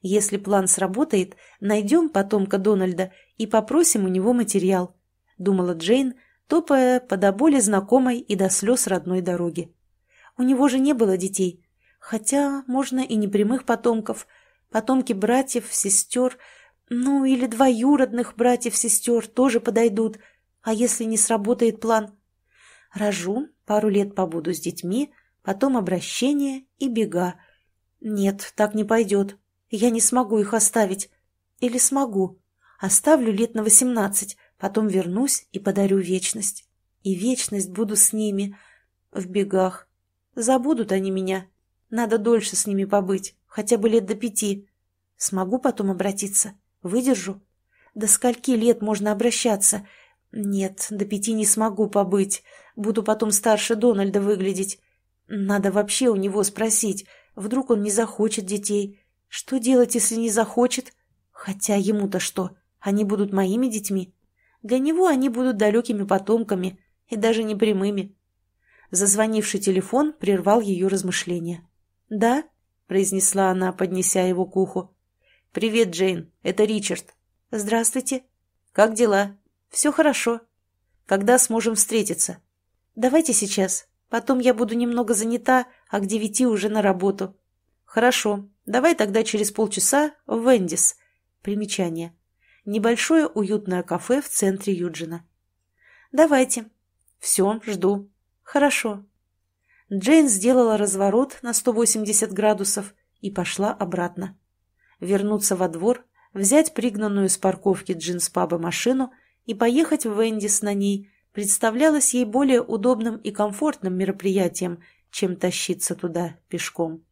Если план сработает, найдем потомка Дональда и попросим у него материал, думала Джейн, топая по до боли знакомой и до слез родной дороги. У него же не было детей, хотя можно и непрямых потомков, потомки братьев, сестер, ну или двоюродных братьев-сестер тоже подойдут, а если не сработает план? Рожу, пару лет побуду с детьми, потом обращение и бега. Нет, так не пойдет. Я не смогу их оставить. Или смогу. Оставлю лет на восемнадцать, Потом вернусь и подарю вечность. И вечность буду с ними. В бегах. Забудут они меня. Надо дольше с ними побыть, хотя бы лет до пяти. Смогу потом обратиться? Выдержу? До скольки лет можно обращаться? Нет, до пяти не смогу побыть. Буду потом старше Дональда выглядеть. Надо вообще у него спросить. Вдруг он не захочет детей. Что делать, если не захочет? Хотя ему-то что? Они будут моими детьми? Для него они будут далекими потомками и даже непрямыми. Зазвонивший телефон прервал ее размышления. «Да?» – произнесла она, поднеся его к уху. «Привет, Джейн, это Ричард». «Здравствуйте». «Как дела?» «Все хорошо». «Когда сможем встретиться?» «Давайте сейчас. Потом я буду немного занята, а к девяти уже на работу». «Хорошо. Давай тогда через полчаса в Вендис». Примечание небольшое уютное кафе в центре Юджина. «Давайте». «Все, жду». «Хорошо». Джейн сделала разворот на 180 градусов и пошла обратно. Вернуться во двор, взять пригнанную с парковки джинс-паба машину и поехать в Вендис на ней представлялось ей более удобным и комфортным мероприятием, чем тащиться туда пешком.